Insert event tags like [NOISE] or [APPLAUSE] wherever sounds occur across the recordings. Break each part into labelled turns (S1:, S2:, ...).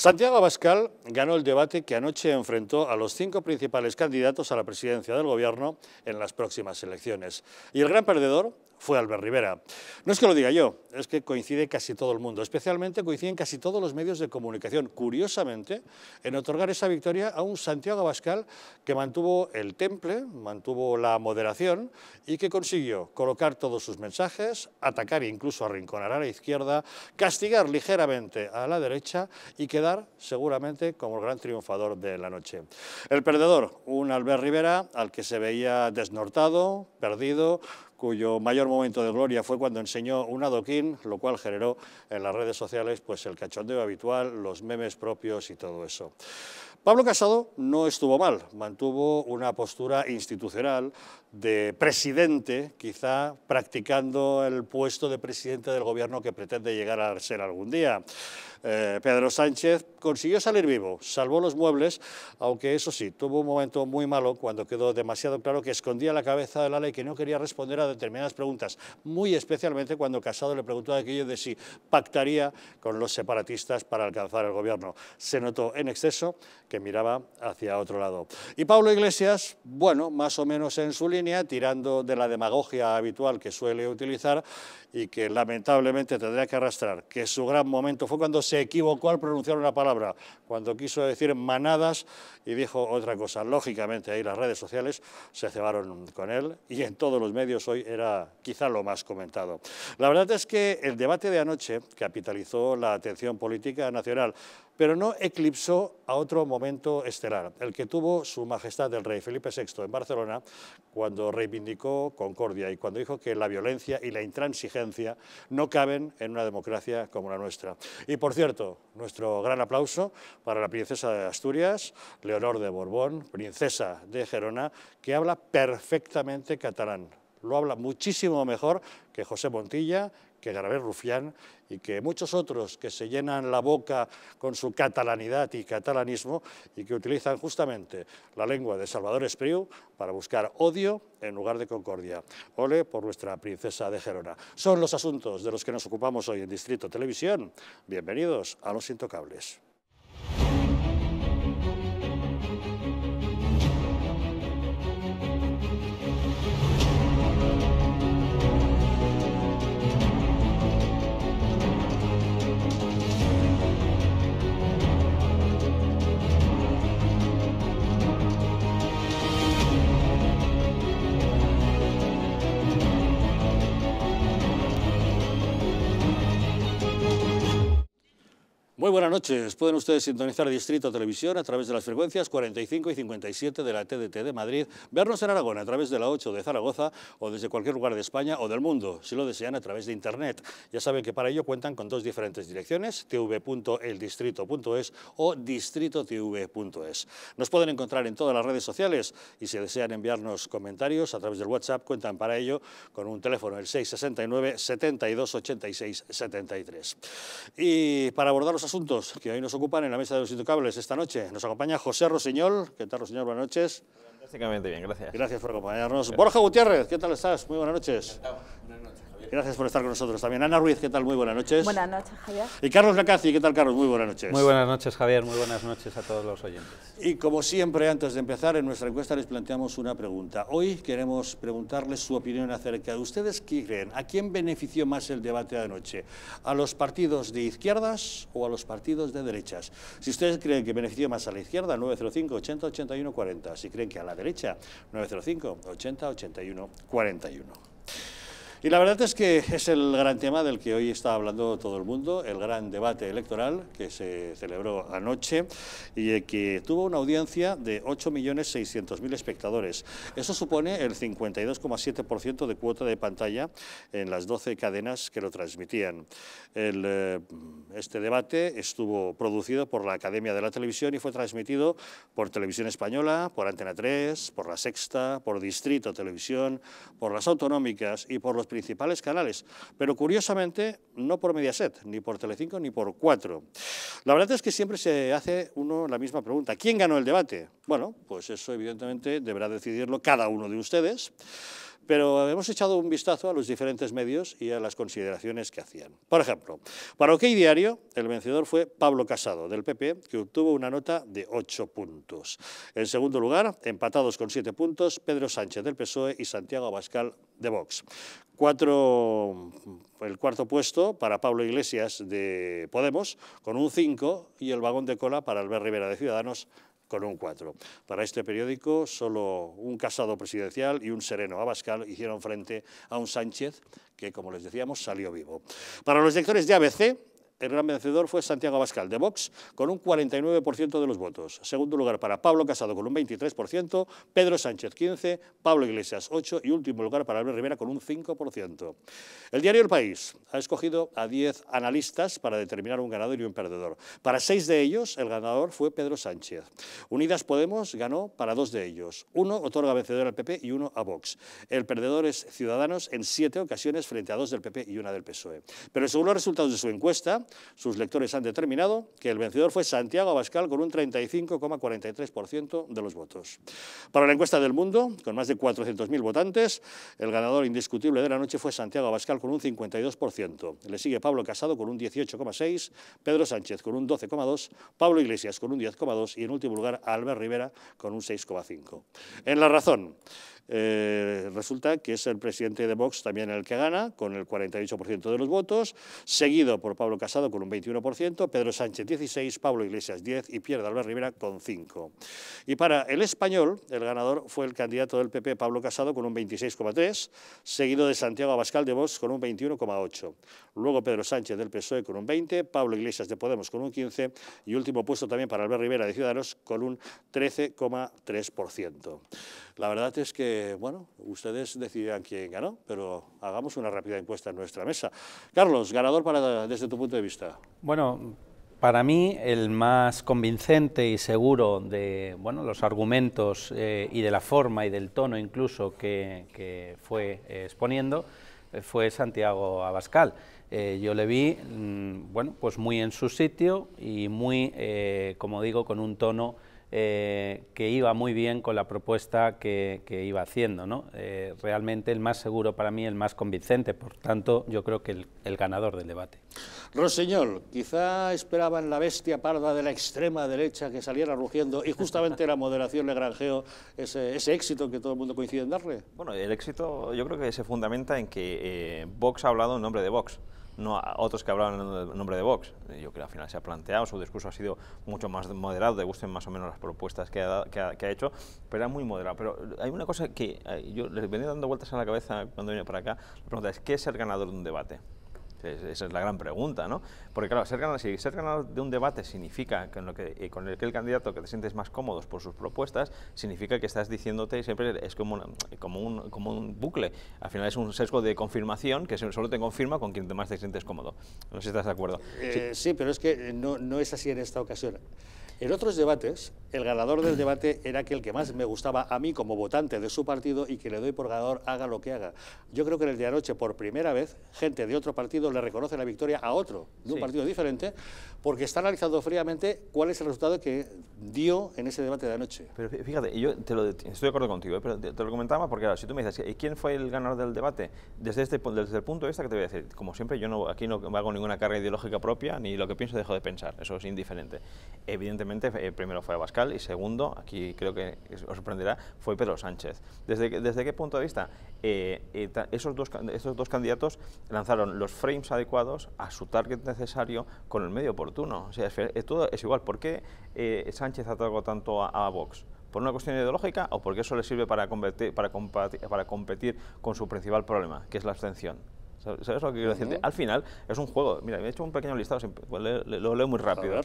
S1: Santiago Abascal ganó el debate que anoche enfrentó a los cinco principales candidatos a la presidencia del Gobierno en las próximas elecciones. Y el gran perdedor fue Albert Rivera. No es que lo diga yo, es que coincide casi todo el mundo, especialmente coinciden casi todos los medios de comunicación, curiosamente, en otorgar esa victoria a un Santiago Abascal que mantuvo el temple, mantuvo la moderación y que consiguió colocar todos sus mensajes, atacar e incluso arrinconar a la izquierda, castigar ligeramente a la derecha y quedar seguramente como el gran triunfador de la noche. El perdedor, un Albert Rivera al que se veía desnortado, perdido, cuyo mayor momento de gloria fue cuando enseñó un adoquín, lo cual generó en las redes sociales pues, el cachondeo habitual, los memes propios y todo eso. Pablo Casado no estuvo mal, mantuvo una postura institucional de presidente, quizá practicando el puesto de presidente del gobierno que pretende llegar a ser algún día. Eh, Pedro Sánchez consiguió salir vivo, salvó los muebles, aunque eso sí, tuvo un momento muy malo cuando quedó demasiado claro que escondía la cabeza de la ley, que no quería responder a determinadas preguntas, muy especialmente cuando Casado le preguntó aquello de si pactaría con los separatistas para alcanzar el gobierno. Se notó en exceso que miraba hacia otro lado. Y Pablo Iglesias, bueno, más o menos en su línea, tirando de la demagogia habitual que suele utilizar y que lamentablemente tendría que arrastrar, que su gran momento fue cuando se equivocó al pronunciar una palabra, cuando quiso decir manadas y dijo otra cosa. Lógicamente ahí las redes sociales se cebaron con él y en todos los medios hoy era quizá lo más comentado. La verdad es que el debate de anoche capitalizó la atención política nacional pero no eclipsó a otro momento estelar, el que tuvo su majestad el rey Felipe VI en Barcelona, cuando reivindicó Concordia y cuando dijo que la violencia y la intransigencia no caben en una democracia como la nuestra. Y por cierto, nuestro gran aplauso para la princesa de Asturias, Leonor de Borbón, princesa de Gerona, que habla perfectamente catalán. Lo habla muchísimo mejor que José Montilla, que Graver Rufián y que muchos otros que se llenan la boca con su catalanidad y catalanismo y que utilizan justamente la lengua de Salvador Espriu para buscar odio en lugar de concordia. Ole por nuestra princesa de Gerona. Son los asuntos de los que nos ocupamos hoy en Distrito Televisión. Bienvenidos a Los Intocables. Muy buenas noches. Pueden ustedes sintonizar Distrito Televisión a través de las frecuencias 45 y 57 de la TDT de Madrid, vernos en Aragón a través de la 8 de Zaragoza o desde cualquier lugar de España o del mundo, si lo desean, a través de Internet. Ya saben que para ello cuentan con dos diferentes direcciones, tv.eldistrito.es o distritotv.es. Nos pueden encontrar en todas las redes sociales y si desean enviarnos comentarios a través del WhatsApp, cuentan para ello con un teléfono, el 669 72 73. Y para abordar los asuntos que hoy nos ocupan en la mesa de los intocables esta noche. Nos acompaña José Rosiñol. ¿Qué tal, Rosiñol? Buenas noches.
S2: Fantásticamente bien, gracias. Gracias por acompañarnos. Borja
S1: Gutiérrez, ¿qué tal estás? Muy buenas noches. Buenas noches. Gracias por estar con nosotros también. Ana Ruiz, ¿qué tal? Muy buenas noches. Buenas noches, Javier. Y Carlos Lacazzi, ¿qué tal, Carlos? Muy buenas noches. Muy buenas
S3: noches, Javier. Muy buenas noches a todos los oyentes.
S1: Y como siempre, antes de empezar, en nuestra encuesta les planteamos una pregunta. Hoy queremos preguntarles su opinión acerca de ustedes qué creen. ¿A quién benefició más el debate de anoche? ¿A los partidos de izquierdas o a los partidos de derechas? Si ustedes creen que benefició más a la izquierda, 905 80 81 40. Si creen que a la derecha, 905 80 81 41. Y la verdad es que es el gran tema del que hoy está hablando todo el mundo, el gran debate electoral que se celebró anoche y que tuvo una audiencia de 8.600.000 espectadores. Eso supone el 52,7% de cuota de pantalla en las 12 cadenas que lo transmitían. Eh, este debate estuvo producido por la Academia de la Televisión y fue transmitido por Televisión Española, por Antena 3, por La Sexta, por Distrito Televisión, por las autonómicas y por los principales canales, pero curiosamente no por Mediaset, ni por Telecinco, ni por Cuatro. La verdad es que siempre se hace uno la misma pregunta. ¿Quién ganó el debate? Bueno, pues eso evidentemente deberá decidirlo cada uno de ustedes pero hemos echado un vistazo a los diferentes medios y a las consideraciones que hacían. Por ejemplo, para OK Diario, el vencedor fue Pablo Casado, del PP, que obtuvo una nota de 8 puntos. En segundo lugar, empatados con 7 puntos, Pedro Sánchez, del PSOE, y Santiago Abascal, de Vox. el cuarto puesto para Pablo Iglesias, de Podemos, con un 5, y el vagón de cola para Albert Rivera, de Ciudadanos, con un 4. Para este periódico, solo un casado presidencial y un sereno Abascal hicieron frente a un Sánchez que, como les decíamos, salió vivo. Para los lectores de ABC, el gran vencedor fue Santiago Abascal de Vox con un 49% de los votos. Segundo lugar para Pablo Casado con un 23%, Pedro Sánchez 15%, Pablo Iglesias 8% y último lugar para Albert Rivera con un 5%. El diario El País ha escogido a 10 analistas para determinar un ganador y un perdedor. Para seis de ellos el ganador fue Pedro Sánchez. Unidas Podemos ganó para dos de ellos. Uno otorga vencedor al PP y uno a Vox. El perdedor es Ciudadanos en siete ocasiones frente a dos del PP y una del PSOE. Pero según los resultados de su encuesta, sus lectores han determinado que el vencedor fue Santiago Abascal con un 35,43% de los votos. Para la encuesta del mundo, con más de 400.000 votantes, el ganador indiscutible de la noche fue Santiago Abascal con un 52%. Le sigue Pablo Casado con un 18,6%, Pedro Sánchez con un 12,2%, Pablo Iglesias con un 10,2% y en último lugar Albert Rivera con un 6,5%. En La Razón, eh, resulta que es el presidente de Vox también el que gana, con el 48% de los votos, seguido por Pablo Casado con un 21%, Pedro Sánchez 16, Pablo Iglesias 10 y Pierre Albert Rivera con 5. Y para el español, el ganador fue el candidato del PP, Pablo Casado, con un 26,3, seguido de Santiago Abascal de Vox con un 21,8. Luego Pedro Sánchez del PSOE con un 20, Pablo Iglesias de Podemos con un 15 y último puesto también para Albert Rivera de Ciudadanos con un 13,3%. La verdad es que bueno, ustedes decidirán quién ganó, pero hagamos una rápida encuesta en nuestra mesa. Carlos, ganador para, desde tu punto de vista.
S3: Bueno, para mí el más convincente y seguro de bueno, los argumentos eh, y de la forma y del tono incluso que, fue exponiendo eh, fue Santiago Abascal. Eh, yo le vi mm, bueno, pues muy en su sitio y muy, como digo, con un tono eh, que iba muy bien con la propuesta que, iba haciendo. ¿no? Eh, realmente el más seguro para mí, el más convincente, por tanto yo creo que el, ganador del debate.
S2: Roseñol,
S1: quizá esperaban la bestia parda
S3: de la extrema derecha que saliera rugiendo y
S1: justamente la moderación le granjeó ese, ese, éxito que todo el mundo coincide en darle.
S2: Bueno, el éxito yo creo que se fundamenta en que eh, Vox ha hablado en nombre de Vox no otros que hablaban en nombre de Vox. Yo creo que al final se ha planteado, su discurso ha sido mucho más moderado, le gusten más o menos las propuestas que ha, hecho, pero era muy moderado. Pero hay una cosa que eh, yo les venía dando vueltas a la cabeza cuando vine para acá, la pregunta es, ¿qué es el ganador de un debate? Esa es la gran pregunta, ¿no? Porque claro, ser ganador, si ser de un debate significa que, eh, con el candidato que te sientes más cómodo por sus propuestas, significa que estás diciéndote siempre, es como, un, bucle. Al final es un sesgo de confirmación que solo te confirma con quien más te sientes cómodo. No sé si estás de acuerdo.
S1: Eh, sí. pero es que no es así en esta ocasión. En otros debates, el ganador del debate era aquel que más me gustaba a mí como votante de su partido y que le doy por ganador haga lo que haga. Yo creo que en el de anoche, por primera vez, gente de otro partido le reconoce la victoria a otro, de un partido diferente, porque está analizando fríamente cuál es el resultado que dio en ese
S2: debate de anoche. Pero fíjate, yo estoy de acuerdo contigo, ¿eh? pero te, lo comentaba porque ahora, si tú me dices, ¿quién fue el ganador del debate? Desde, este, desde el punto de vista que te voy a decir, como siempre, yo no, aquí no hago ninguna carga ideológica propia, ni lo que pienso dejo de pensar, eso es indiferente. Evidentemente, eh, primero fue Abascal y segundo, aquí creo que os sorprenderá, fue Pedro Sánchez. ¿Desde, desde qué punto de vista? Eh, esos, dos, esos dos candidatos lanzaron los frames adecuados a su target necesario con el medio por o sea, es, todo es igual. ¿Por qué eh, Sánchez atacó tanto a, Vox? ¿Por una cuestión ideológica o porque eso le sirve para, convertir, para, competir, para competir con su principal problema, que es la abstención? ¿Sabes lo que quiero decirte? Al final es un juego. Mira, me he hecho un pequeño listado, pues, lo leo muy rápido.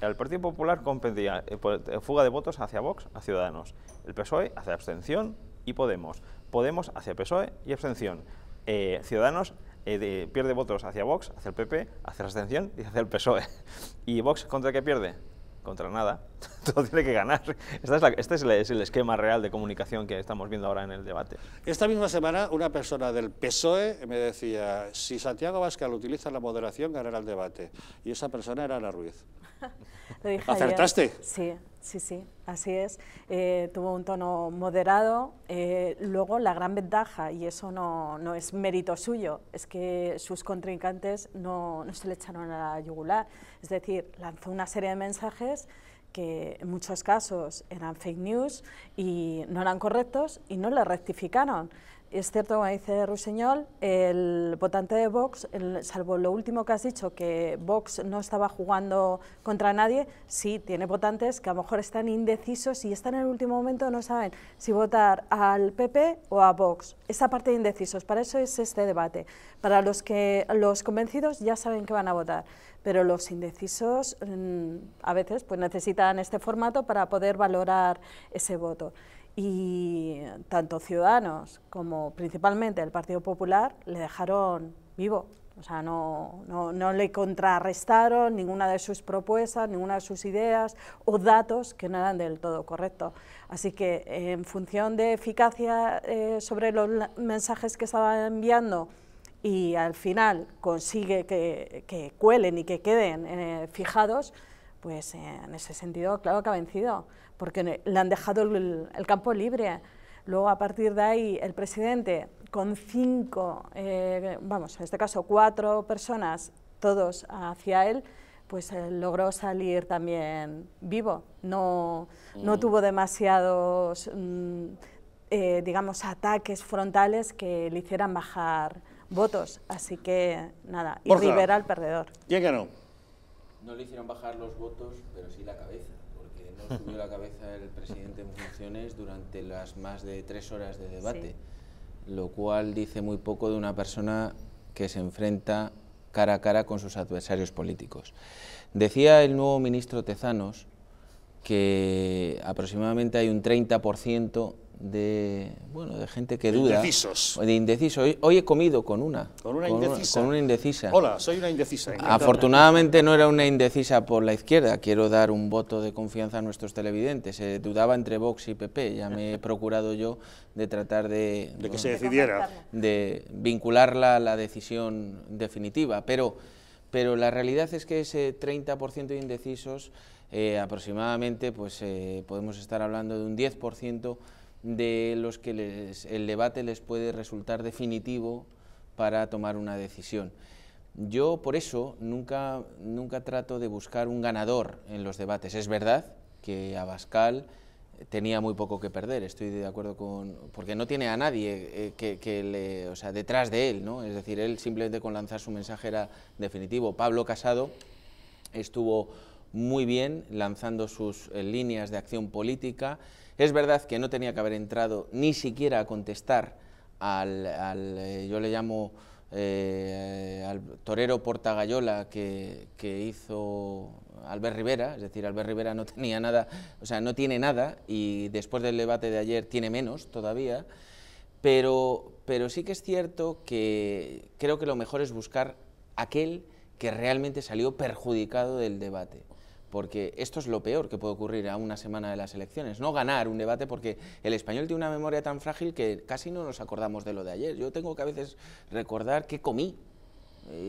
S2: El Partido Popular competía eh, pues, eh, fuga de votos hacia Vox, a Ciudadanos. El PSOE hacia abstención y Podemos. Podemos hacia PSOE y abstención. Eh, Ciudadanos eh, pierde votos hacia Vox, hacia el PP, hacia la abstención y hacia el PSOE. [LAUGHS] ¿Y Vox contra qué pierde? Contra nada. [LAUGHS] Todo tiene que ganar. Este es, el esquema real de comunicación que estamos viendo ahora en el debate. Esta misma semana una persona del PSOE me decía, si Santiago Vázquez utiliza la moderación, ganará el debate.
S1: Y esa persona era Ana Ruiz.
S4: ¿Acertaste? Sí, sí, sí, así es. Eh, tuvo un tono moderado. Eh, luego, la gran ventaja, y eso no, es mérito suyo, es que sus contrincantes no, no se le echaron a la yugular. Es decir, lanzó una serie de mensajes que en muchos casos eran fake news y no eran correctos y no le rectificaron es cierto, como dice Ruseñol, el votante de Vox, salvo lo último que has dicho, que Vox no estaba jugando contra nadie, sí, tiene votantes que a lo mejor están indecisos y están en el último momento, no saben si votar al PP o a Vox. Esa parte de indecisos, para eso es este debate. Para los que los convencidos ya saben que van a votar, pero los indecisos mm, a veces pues, necesitan este formato para poder valorar ese voto y tanto Ciudadanos como principalmente el Partido Popular le dejaron vivo. O sea, no, no, no, le contrarrestaron ninguna de sus propuestas, ninguna de sus ideas o datos que no eran del todo correctos. Así que en función de eficacia eh, sobre los mensajes que estaba enviando y al final consigue que, que cuelen y que queden eh, fijados, pues en ese sentido, claro que ha vencido porque le han dejado el, campo libre. Luego, a partir de ahí, el presidente, con cinco, eh, vamos, en este caso cuatro personas, todos hacia él, pues eh, logró salir también vivo. No, no mm. tuvo demasiados, mm, eh, digamos, ataques frontales que le hicieran bajar votos. Así que, nada, y Rivera el perdedor. ¿Quién ganó?
S5: No le hicieron bajar los votos, pero sí la cabeza subió la cabeza el presidente en funciones durante las más de tres horas de debate, lo cual dice muy poco de una persona que se enfrenta cara a cara con sus adversarios políticos. Decía el nuevo ministro Tezanos que aproximadamente hay un 30% de, bueno, de gente que duda. Indecisos. De indecisos. Hoy, he comido con una. ¿Con una indecisa? Hola,
S1: soy una indecisa.
S5: Afortunadamente no era una indecisa por la izquierda. Quiero dar un voto de confianza a nuestros televidentes. se eh, dudaba entre Vox y PP. Ya me he procurado yo de tratar de... De que se decidiera. De vincularla a la decisión definitiva. Pero, pero la realidad es que ese 30% de indecisos... Eh, aproximadamente pues eh, podemos estar hablando de un 10% de los que el debate les puede resultar definitivo para tomar una decisión. Yo por eso nunca, nunca trato de buscar un ganador en los debates. Es verdad que Abascal eh, tenía muy poco que perder, estoy de acuerdo con... porque no tiene a nadie eh, que, o detrás de él, ¿no? es decir, él simplemente con lanzar su mensaje era definitivo. Pablo Casado estuvo muy bien lanzando sus eh, líneas de acción política, es verdad que no tenía que haber entrado ni siquiera a contestar al, eh, yo le llamo eh, al torero Portagayola que, hizo Albert Rivera, es decir, Albert Rivera no [LAUGHS] tenía nada, o sea, no tiene nada y después del debate de ayer tiene menos todavía, pero, pero sí que es cierto que creo que lo mejor es buscar aquel que realmente salió perjudicado del debate porque esto es lo peor que puede ocurrir a una semana de las elecciones, no ganar un debate porque el español tiene una memoria tan frágil que casi no nos acordamos de lo de ayer. Yo tengo que a veces recordar qué comí.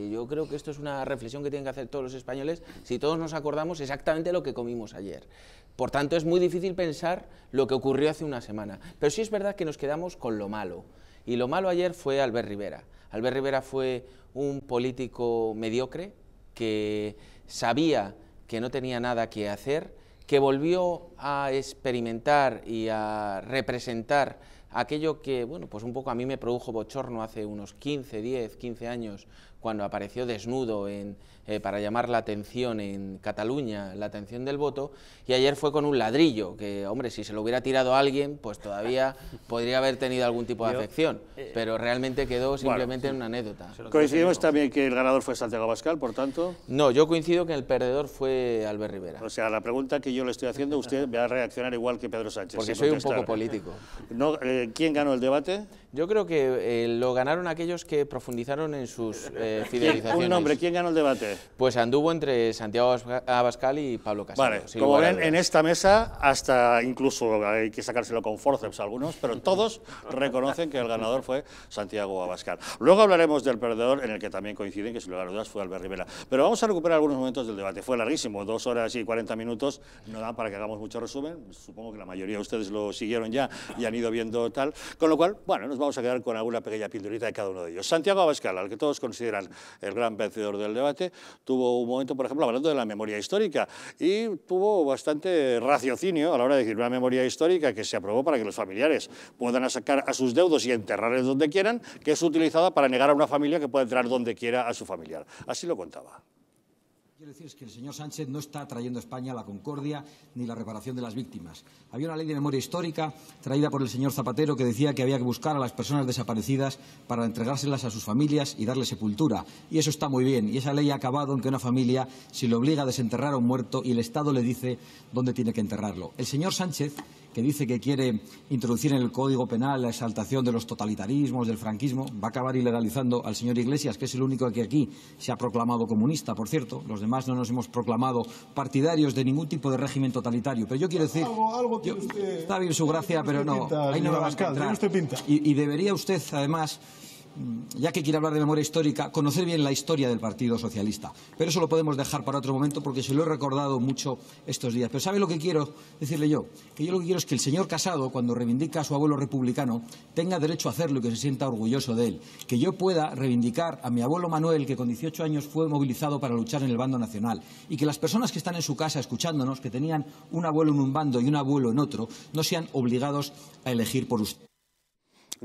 S5: yo creo que esto es una reflexión que tienen que hacer todos los españoles si todos nos acordamos exactamente lo que comimos ayer. Por tanto, es muy difícil pensar lo que ocurrió hace una semana. Pero sí es verdad que nos quedamos con lo malo. Y lo malo ayer fue Albert Rivera. Albert Rivera fue un político mediocre que sabía que no tenía nada que hacer, que volvió a experimentar y a representar aquello que, bueno, pues un poco a mí me produjo bochorno hace unos 15, 10, 15 años, cuando apareció desnudo en, eh, para llamar la atención en Cataluña, la atención del voto, y ayer fue con un ladrillo, que hombre, si se lo hubiera tirado a alguien, pues todavía [LAUGHS] podría haber tenido algún tipo de afección, eh, eh. pero realmente quedó simplemente en una anécdota. Coincidimos
S1: también que el ganador fue Santiago Abascal, por tanto.
S5: No, yo coincido que el perdedor fue Albert Rivera. O sea, la pregunta que yo le estoy haciendo, usted [LAUGHS] va a reaccionar
S1: igual que Pedro Sánchez. Porque soy un poco político. No, ¿Quién ganó el debate?
S5: Yo creo que eh, lo ganaron aquellos que profundizaron en sus eh, fidelizaciones. Un nombre, ¿quién ganó el debate? Pues anduvo entre Santiago Abascal y Pablo Casado. Vale, como ven, en
S1: esta mesa,
S5: hasta
S1: incluso hay que sacárselo con forceps algunos, pero todos [LAUGHS] reconocen que el ganador fue Santiago Abascal. Luego hablaremos del perdedor, en el que también coinciden que sin lugar a dudas fue Albert Rivera. Pero vamos a recuperar algunos momentos del debate. Fue larguísimo, dos horas y cuarenta minutos, no da para que hagamos mucho resumen. Supongo que la mayoría de ustedes lo siguieron ya y han ido viendo tal. Con lo cual, bueno, nos vamos a quedar con alguna pequeña pinturita de cada uno de ellos. Santiago Abascal, al que todos consideran el gran vencedor del debate, tuvo un momento, por ejemplo, hablando de la memoria histórica y tuvo bastante raciocinio a la hora de decir una memoria histórica que se aprobó para que los familiares puedan sacar a sus deudos y enterrarles donde quieran, que es utilizada para negar a una familia que pueda entrar donde quiera a su familiar. Así lo contaba
S6: decir es que el señor Sánchez no está trayendo a España la concordia ni la reparación de las víctimas. Había una ley de memoria histórica traída por el señor Zapatero que decía que había que buscar a las personas desaparecidas para entregárselas a sus familias y darles sepultura. Y eso está muy bien. Y esa ley ha acabado aunque una familia, si le obliga a desenterrar a un muerto y el Estado le dice dónde tiene que enterrarlo. El señor Sánchez que dice que quiere introducir en el Código Penal la exaltación de los totalitarismos, del franquismo, va a acabar ilegalizando al señor Iglesias, que es el único que aquí se ha proclamado comunista, por cierto. Los demás además no nos hemos proclamado partidarios de ningún tipo de régimen totalitario. Pero yo quiero decir... Algo, usted, está bien su gracia, pero no, ahí no Y, y debería usted, además, Mm, ya que quiere hablar de memoria histórica, conocer bien la historia del Partido Socialista. Pero eso lo podemos dejar para otro momento porque se lo he recordado mucho estos días. Pero ¿sabe lo que quiero decirle yo? Que yo lo que quiero es que el señor Casado, cuando reivindica a su abuelo republicano, tenga derecho a hacerlo y que se sienta orgulloso de él. Que yo pueda reivindicar a mi abuelo Manuel, que con 18 años fue movilizado para luchar en el bando nacional. Y que las personas que están en su casa escuchándonos, que tenían un abuelo en un bando y un abuelo en otro, no sean obligados a elegir por usted.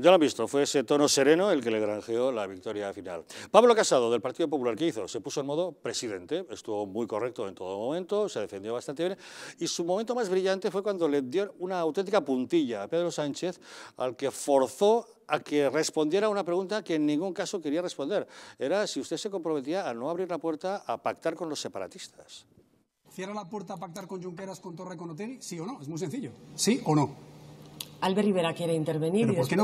S1: Ya lo han visto, fue ese tono sereno el que le granjeó la victoria final. Pablo Casado, del Partido Popular, ¿qué hizo? Se puso en modo presidente, estuvo muy correcto en todo momento, se defendió bastante bien, y su momento más brillante fue cuando le dio una auténtica puntilla a Pedro Sánchez, al que forzó a que respondiera a una pregunta que en ningún caso quería responder. Era si usted se comprometía a no abrir la puerta a pactar
S7: con los separatistas. ¿Cierra la puerta a pactar con Junqueras, con Torre, con Otegi? ¿Sí o no? Es muy sencillo. ¿Sí o no?
S4: Albert Rivera quiere intervenir. Pero, y ¿por, qué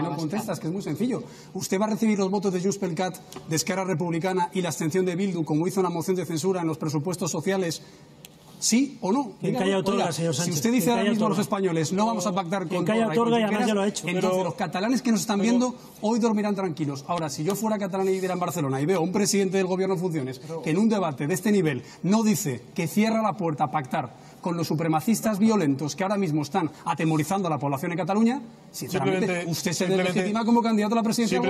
S4: no, contestas?
S7: Que es muy sencillo. Usted va a recibir los votos de Juspel Cat, de Esquerra Republicana y la abstención de Bildu, como hizo una moción de censura en los presupuestos sociales ¿Sí o no? otorga, Sánchez. Si usted dice ahora mismo a los españoles, no vamos a pactar con... y ya lo ha hecho. Entonces, los
S3: catalanes que nos están viendo hoy dormirán tranquilos. Ahora, si yo fuera catalán y viviera en Barcelona y veo a un presidente del gobierno en funciones que en un debate de este nivel no dice que cierra la puerta a pactar con los supremacistas violentos que ahora mismo están atemorizando a la población en Cataluña, sinceramente, simplemente, usted se deslegitima como candidato a
S7: la presidencia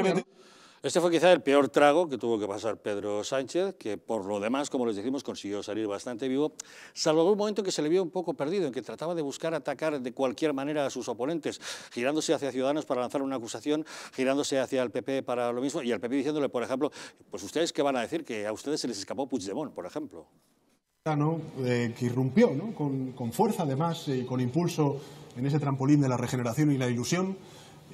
S1: este fue quizá el peor trago que tuvo que pasar Pedro Sánchez, que por lo demás, como les decimos, consiguió salir bastante vivo, salvo un momento en que se le vio un poco perdido, en que trataba de buscar atacar de cualquier manera a sus oponentes, girándose hacia Ciudadanos para lanzar una acusación, girándose hacia el PP para lo mismo, y al PP diciéndole, por ejemplo, pues ustedes qué van a decir, que a ustedes se les escapó Puigdemont, por ejemplo.
S7: ¿no? Eh, que irrumpió con, fuerza además eh, y con impulso en ese trampolín de la regeneración y la ilusión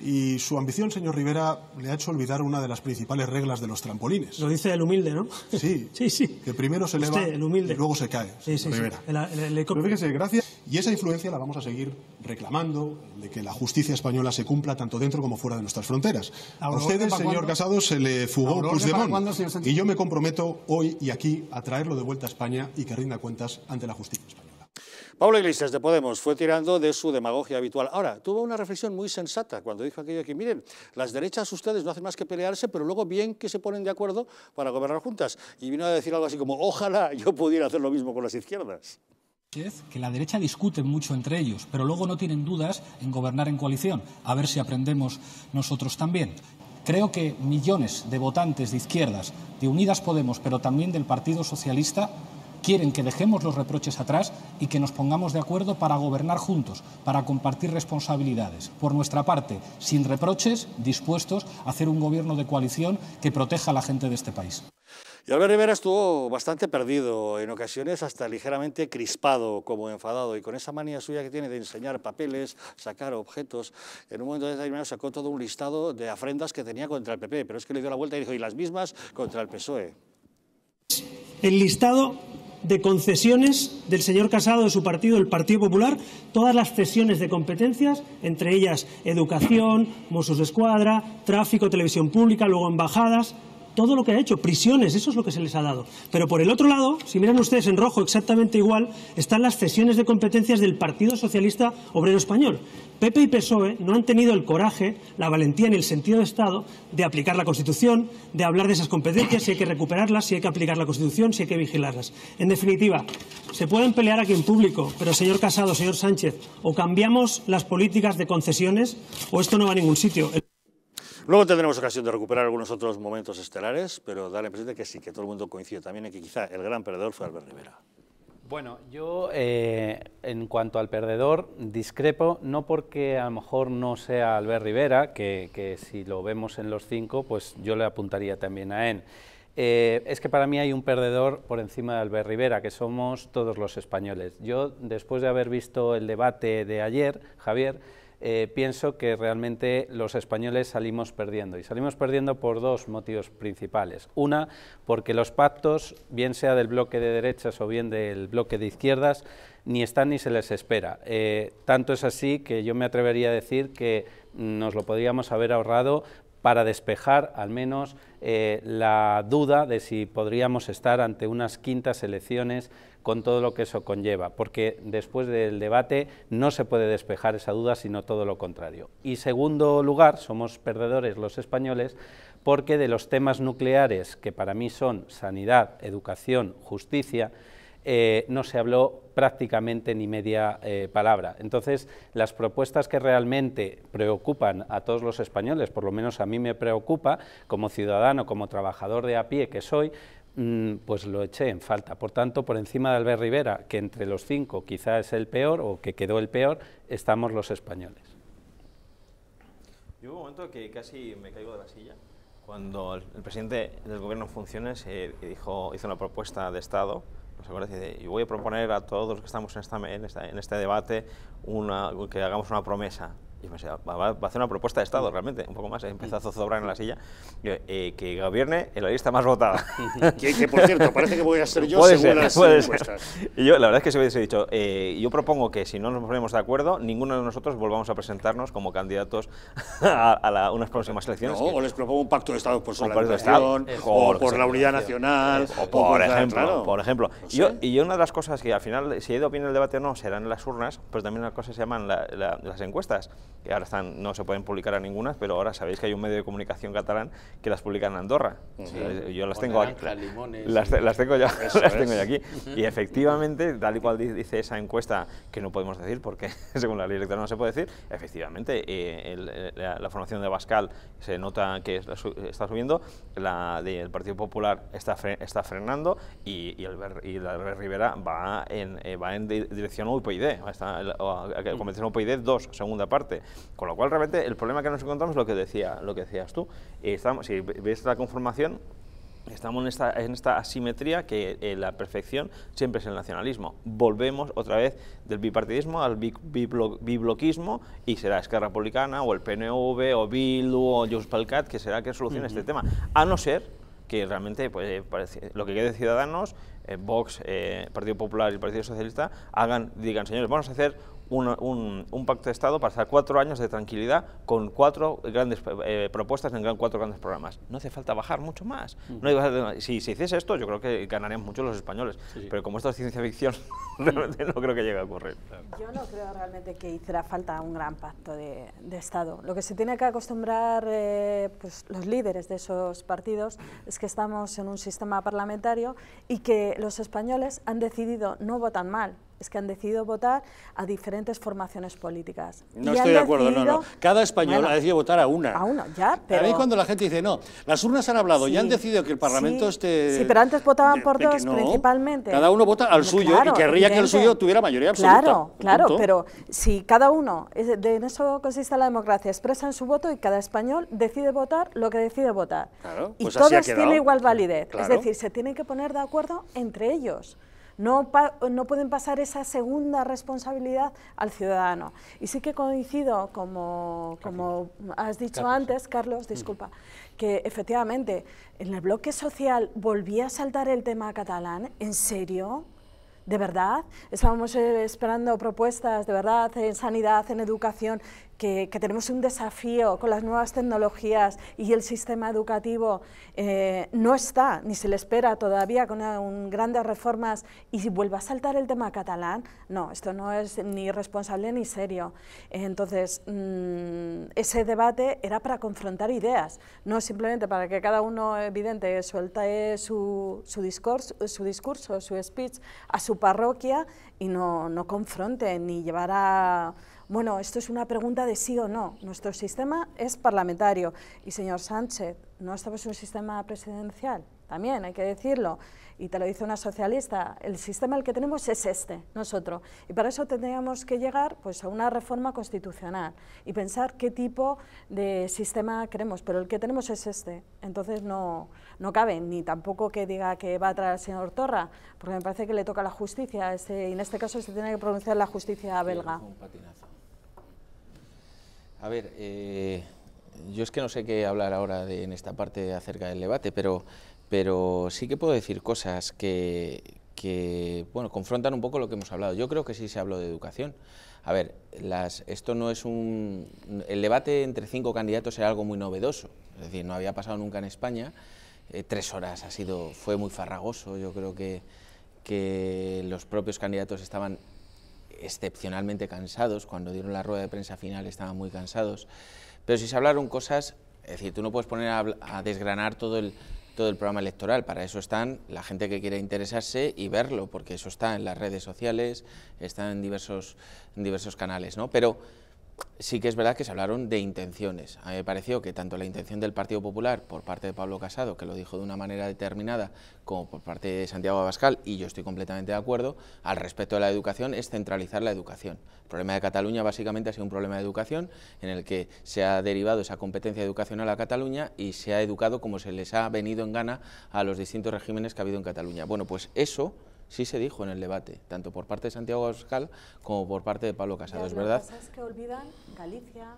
S7: y su ambición, señor Rivera, le ha hecho olvidar una de las principales reglas de los trampolines. Lo dice el humilde, ¿no? Sí, [LAUGHS] sí, sí. Que primero se eleva el humilde. y luego se cae. Sí, gracias. Y esa influencia la vamos a seguir reclamando, de que la justicia española se cumpla tanto dentro como fuera de nuestras fronteras. A, ustedes, señor Casado, se le fugó de Cuando, y yo me comprometo hoy y aquí a traerlo de vuelta a España y que rinda cuentas ante la justicia española.
S1: Pablo Iglesias de Podemos fue tirando de su demagogia habitual. Ahora, tuvo una reflexión muy sensata cuando dijo aquello que, miren, las derechas ustedes no hacen más que pelearse, pero luego bien que se ponen de acuerdo para gobernar juntas. Y vino a decir algo así como, ojalá yo pudiera hacer lo mismo con las izquierdas que la derecha discute mucho entre ellos, pero luego no tienen dudas en gobernar en coalición. A ver si aprendemos nosotros también. Creo que millones de votantes de izquierdas, de Unidas Podemos, pero también del Partido Socialista, quieren que dejemos los reproches atrás y que nos pongamos de acuerdo para gobernar juntos, para compartir responsabilidades. Por nuestra parte, sin reproches, dispuestos a hacer un gobierno de coalición que proteja a la gente de este país. Y Albert Rivera estuvo bastante perdido, en ocasiones hasta ligeramente crispado, como enfadado, y con esa manía suya que tiene de enseñar papeles, sacar objetos, en un momento determinado sacó todo un listado de afrendas que tenía contra el PP, pero es que le dio la vuelta y dijo, y las mismas contra el PSOE.
S2: El listado de concesiones del señor Casado, de su partido, el Partido Popular, todas las cesiones de competencias, entre ellas educación, Mossos de Escuadra, tráfico, televisión pública, luego embajadas, todo lo que ha hecho, prisiones, eso es lo que se les ha dado. Pero por el otro lado, si miran ustedes en rojo exactamente igual, están las cesiones de competencias del Partido Socialista Obrero Español. PP y PSOE no han tenido el coraje, la valentía ni el sentido de Estado de aplicar la Constitución, de hablar de esas competencias, si hay que recuperarlas, si hay que aplicar la Constitución, si hay que vigilarlas. En definitiva, se pueden pelear aquí en público, pero señor Casado, señor Sánchez, o cambiamos las políticas de concesiones o esto no va a ningún sitio. Luego
S1: tendremos ocasión de recuperar algunos otros momentos estelares, pero dale presente que sí, que todo el mundo coincide también en que quizá el
S3: gran perdedor fue Albert Rivera. Bueno, yo eh, en cuanto al perdedor discrepo, no porque a lo mejor no sea Albert Rivera, que, si lo vemos en los cinco, pues yo le apuntaría también a él. Eh, es que para mí hay un perdedor por encima de Albert Rivera, que somos todos los españoles. Yo, después de haber visto el debate de ayer, Javier, eh, pienso que realmente los españoles salimos perdiendo. Y salimos perdiendo por dos motivos principales. Una, porque los pactos, bien sea del bloque de derechas o bien del bloque de izquierdas, ni están ni se les espera. Eh, tanto es así que yo me atrevería a decir que nos lo podríamos haber ahorrado para despejar al menos eh, la duda de si podríamos estar ante unas quintas elecciones con todo lo que eso conlleva, porque después del debate no se puede despejar esa duda, sino todo lo contrario. Y segundo lugar, somos perdedores los españoles porque de los temas nucleares, que para mí son sanidad, educación, justicia, eh, no se habló prácticamente ni media eh, palabra. Entonces, las propuestas que realmente preocupan a todos los españoles, por lo menos a mí me preocupa, como ciudadano, como trabajador de a pie que soy, Mm, pues lo eché en falta. Por tanto, por encima de Albert Rivera, que entre los cinco quizá es el peor o que quedó el peor, estamos los españoles.
S2: hubo un momento que casi me caigo de la silla cuando el, presidente del gobierno funciones eh, dijo, hizo una propuesta de Estado. y voy a proponer a todos los que estamos en, este debate una, que hagamos una promesa va, va, a hacer una propuesta de Estado realmente, un poco más, empezó a zozobrar en la silla, eh, eh, que gobierne en la lista más votada. [LAUGHS] que, por cierto, parece que voy a ser yo según ser, las encuestas. Ser. Y yo, la verdad es que se hubiese dicho, eh, yo propongo que si no nos ponemos de acuerdo, ninguno de nosotros volvamos a presentarnos como candidatos [LAUGHS] a, unas próximas elecciones. o
S1: les propongo un pacto de Estado por su o por la unidad nacional. O por,
S2: ejemplo, por ejemplo. y yo una de las cosas que al final, si ha ido bien el debate o no, serán las urnas, pues también una cosa se llaman las encuestas ahora no se pueden publicar a ninguna, pero ahora sabéis que hay un medio de comunicación catalán que las publica en Andorra. Yo las tengo aquí. Las, tengo ya, [LAUGHS] aquí. Y [LAUGHS] efectivamente, tal y cual dice esa encuesta, que no podemos decir porque [LAUGHS] según la ley electoral no se puede decir, efectivamente eh, eh, la, formación de Bascal se nota que está subiendo, la del Partido Popular está, está frenando y, y, la Rivera va en, eh, va en dirección a UPyD, a, segunda parte. Con lo cual, realmente, el problema que nos encontramos es lo que, decía, lo que decías tú. Estamos, si ves la conformación, Estamos en esta, asimetría que eh, la perfección siempre es el nacionalismo. Volvemos otra vez del bipartidismo al bibloquismo y será Esquerra Republicana o el PNV o Bildu o Just Palcat que será que solucione este tema. A no ser que realmente pues, eh, lo que quede de Ciudadanos, eh, Vox, Partido Popular y Partido Socialista hagan, digan, señores, vamos a hacer un, pacto de Estado para cuatro años de tranquilidad con cuatro grandes eh, propuestas en cuatro grandes programas. No hace falta bajar mucho más. Mm. Ah, no, si se hiciese esto, yo creo que ganarían mucho los españoles. Pero como esto es ciencia ficción, mm. [LAUGHS] no creo que llegue a ocurrir.
S4: Yo no creo realmente que hiciera falta un gran pacto de, Estado. Lo que se tiene que acostumbrar eh, pues, los líderes de esos partidos es que estamos en un sistema parlamentario y que los españoles han decidido no votar mal, es que han decidido votar a diferentes formaciones políticas. No estoy de acuerdo, no, no.
S1: Cada español ha decidido votar a una. A
S4: una, ya, pero... A mí cuando la
S1: gente dice, no, las urnas han hablado ya han decidido que el Parlamento esté... Sí, pero
S4: antes votaban por dos principalmente. Cada uno vota al suyo y querría que el suyo tuviera mayoría absoluta. Claro, claro, pero si cada uno, en eso consiste la democracia, expresa en su voto y cada español decide votar lo que decide votar. Claro, y pues todos tienen igual validez, es decir, se tienen que poner de acuerdo entre ellos no, no pueden pasar esa segunda responsabilidad al ciudadano. Y sí que coincido, como, has dicho antes, Carlos, mm. disculpa, que efectivamente en el bloque social volvía a saltar el tema catalán, ¿en serio? ¿De verdad? Estábamos eh, esperando propuestas, de verdad, en sanidad, en educación, que, tenemos un desafío con las nuevas tecnologías y el sistema educativo eh, no está, ni se le espera todavía con grandes reformas y si vuelva a saltar el tema catalán, no, esto no es ni responsable ni serio. Entonces, mm, ese debate era para confrontar ideas, no simplemente para que cada uno, evidente, suelte su, discurso, su discurso, su speech a su parroquia y no, no confronte ni llevar a bueno, esto es una pregunta de sí o no. Nuestro sistema es parlamentario. Y señor Sánchez, ¿no estamos en un sistema presidencial? También hay que decirlo. Y te lo dice una socialista. El sistema el que tenemos es este, nosotros. Y para eso tendríamos que llegar pues, a una reforma constitucional y pensar qué tipo de sistema queremos. Pero el que tenemos es este. Entonces no, no cabe, ni tampoco que diga que va a traer al señor Torra, porque me parece que le toca la justicia. Este, y en este caso se tiene que pronunciar la justicia belga.
S5: A ver, eh, yo es que no sé qué hablar ahora en esta parte acerca del debate, pero, pero sí que puedo decir cosas que, bueno, confrontan un poco lo que hemos hablado. Yo creo que sí se habló de educación. A ver, las, esto no es un... El debate entre cinco candidatos era algo muy novedoso, es decir, no había pasado nunca en España. Eh, tres horas ha sido, fue muy farragoso, yo creo que, que los propios candidatos estaban excepcionalmente cansados, cuando dieron la rueda de prensa final estaban muy cansados, pero si se hablaron cosas, es decir, tú no puedes poner a, desgranar todo el, todo el programa electoral. Para eso están la gente que quiere interesarse y verlo, porque eso está en las redes sociales, está en diversos, diversos canales. ¿no? Pero sí que es verdad que se hablaron de intenciones. A mí me pareció que tanto la intención del Partido Popular por parte de Pablo Casado, que lo dijo de una manera determinada, como por parte de Santiago Abascal, y yo estoy completamente de acuerdo, al respecto de la educación es centralizar la educación. El problema de Cataluña básicamente ha sido un problema de educación en el que se ha derivado esa competencia educacional a Cataluña y se ha educado como se les ha venido en gana a los distintos regímenes que ha habido en Cataluña. Bueno, pues eso sí se dijo en el debate, tanto por parte de Santiago Abascal como por parte de Pablo Casado, ¿es verdad?
S4: Cosas que olvidan Galicia,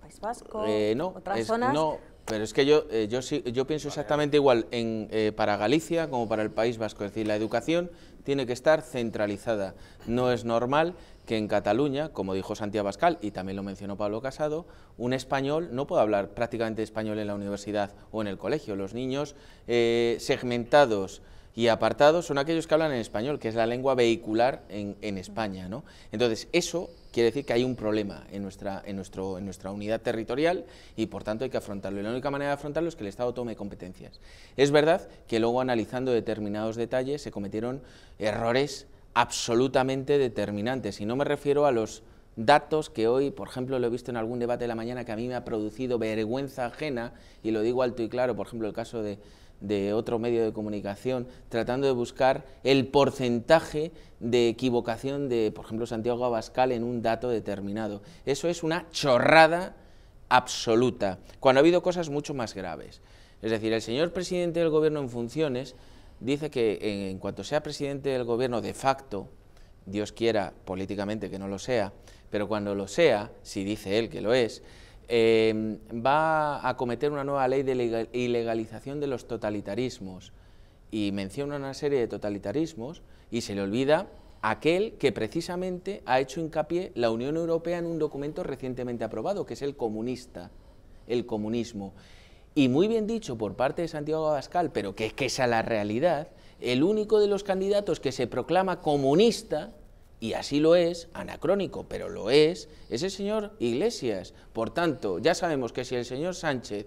S4: País Vasco, eh, no, otras zonas... No,
S5: pero es que yo, eh, yo, sí, yo pienso exactamente igual en, eh, para Galicia como para el País Vasco. Es decir, la educación tiene que estar centralizada. No es normal que en Cataluña, como dijo Santiago Pascal y también lo mencionó Pablo Casado, un español no pueda hablar prácticamente español en la universidad o en el colegio. Los niños segmentados y apartados son aquellos que hablan en español, que es la lengua vehicular en, España. ¿no? Entonces, eso quiere decir que hay un problema en nuestra, en nuestra unidad territorial y por tanto hay que afrontarlo. Y la única manera de afrontarlo es que el Estado tome competencias. Es verdad que luego analizando determinados detalles se cometieron errores absolutamente determinantes y no me refiero a los datos que hoy, por ejemplo, lo he visto en algún debate de la mañana que a mí me ha producido vergüenza ajena y lo digo alto y claro, por ejemplo, el caso de de otro medio de comunicación, tratando de buscar el porcentaje de equivocación de, por ejemplo, Santiago Abascal en un dato determinado. Eso es una chorrada absoluta, cuando ha habido cosas mucho más graves. Es decir, el señor presidente del gobierno en funciones dice que en cuanto sea presidente del gobierno de facto, Dios quiera políticamente que no lo sea, pero cuando lo sea, si dice él que lo es, Em, va a cometer una nueva ley de ilegalización de los totalitarismos y menciona una serie de totalitarismos y se le olvida aquel que precisamente ha hecho hincapié la Unión Europea en un documento recientemente aprobado, que es el comunista, el comunismo. Y muy bien dicho por parte de Santiago Abascal, pero que es que esa la realidad, el único de los candidatos que se proclama comunista y así lo es, anacrónico, pero lo es, ese señor Iglesias. Por tanto, ya sabemos que si el señor Sánchez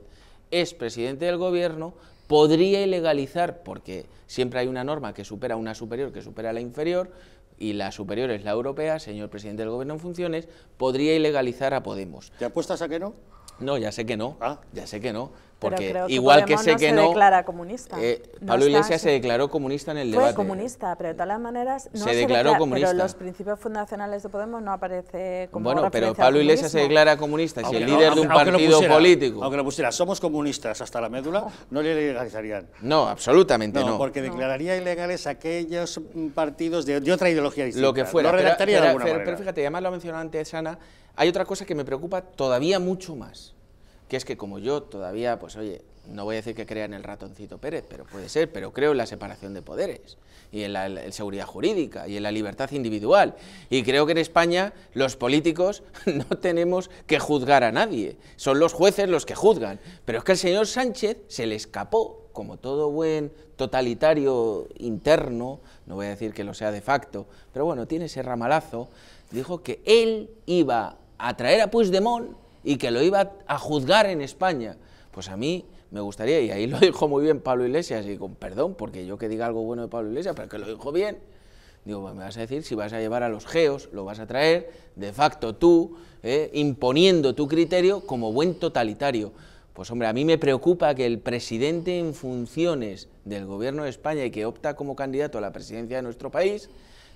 S5: es presidente del gobierno, podría ilegalizar, porque siempre hay una norma que supera una superior, que supera la inferior, y la superior es la europea, señor presidente del gobierno en funciones, podría ilegalizar a Podemos. ¿Te apuestas a que no? No, ya sé que no, ah. ya sé que no. Porque igual que igual que sé que se no. declara comunista. Eh, Pablo Iglesias se declaró comunista en el debate. Fue
S4: comunista, pero de todas maneras. No se, declaró comunista. Pero los principios fundacionales de Podemos no aparece como. Bueno,
S1: pero Pablo Iglesias se declara comunista. si el líder de un partido político. Aunque lo pusiera, somos comunistas hasta la médula, no le legalizarían.
S5: No, absolutamente no. No, porque
S1: declararía ilegales aquellos partidos de, otra ideología distinta. Lo que fuera. Lo redactaría de alguna manera. Pero
S5: fíjate, además lo mencionó antes Ana. Hay otra cosa que me preocupa todavía mucho más, que es que como yo todavía, pues oye, no voy a decir que crea en el ratoncito Pérez, pero puede ser, pero creo en la separación de poderes y en la, seguridad jurídica y en la libertad individual. Y creo que en España los políticos [LAUGHS] no tenemos que juzgar a nadie, son los jueces los que juzgan. Pero es que el señor Sánchez se le escapó, como todo buen totalitario interno, no voy a decir que lo sea de facto, pero bueno, tiene ese ramalazo, dijo que él iba a traer a Puigdemont y que lo iba a juzgar en España. Pues a mí me gustaría, y ahí lo [LAUGHS] dijo muy bien Pablo Iglesias, y con perdón, porque yo que diga algo bueno de Pablo Iglesias, pero que lo dijo bien, Digo, pues me vas a decir si vas a llevar a los geos, lo vas a traer, de facto tú, eh, imponiendo tu criterio como buen totalitario. Pues hombre, a mí me preocupa que el presidente en funciones del gobierno de España y que opta como candidato a la presidencia de nuestro país,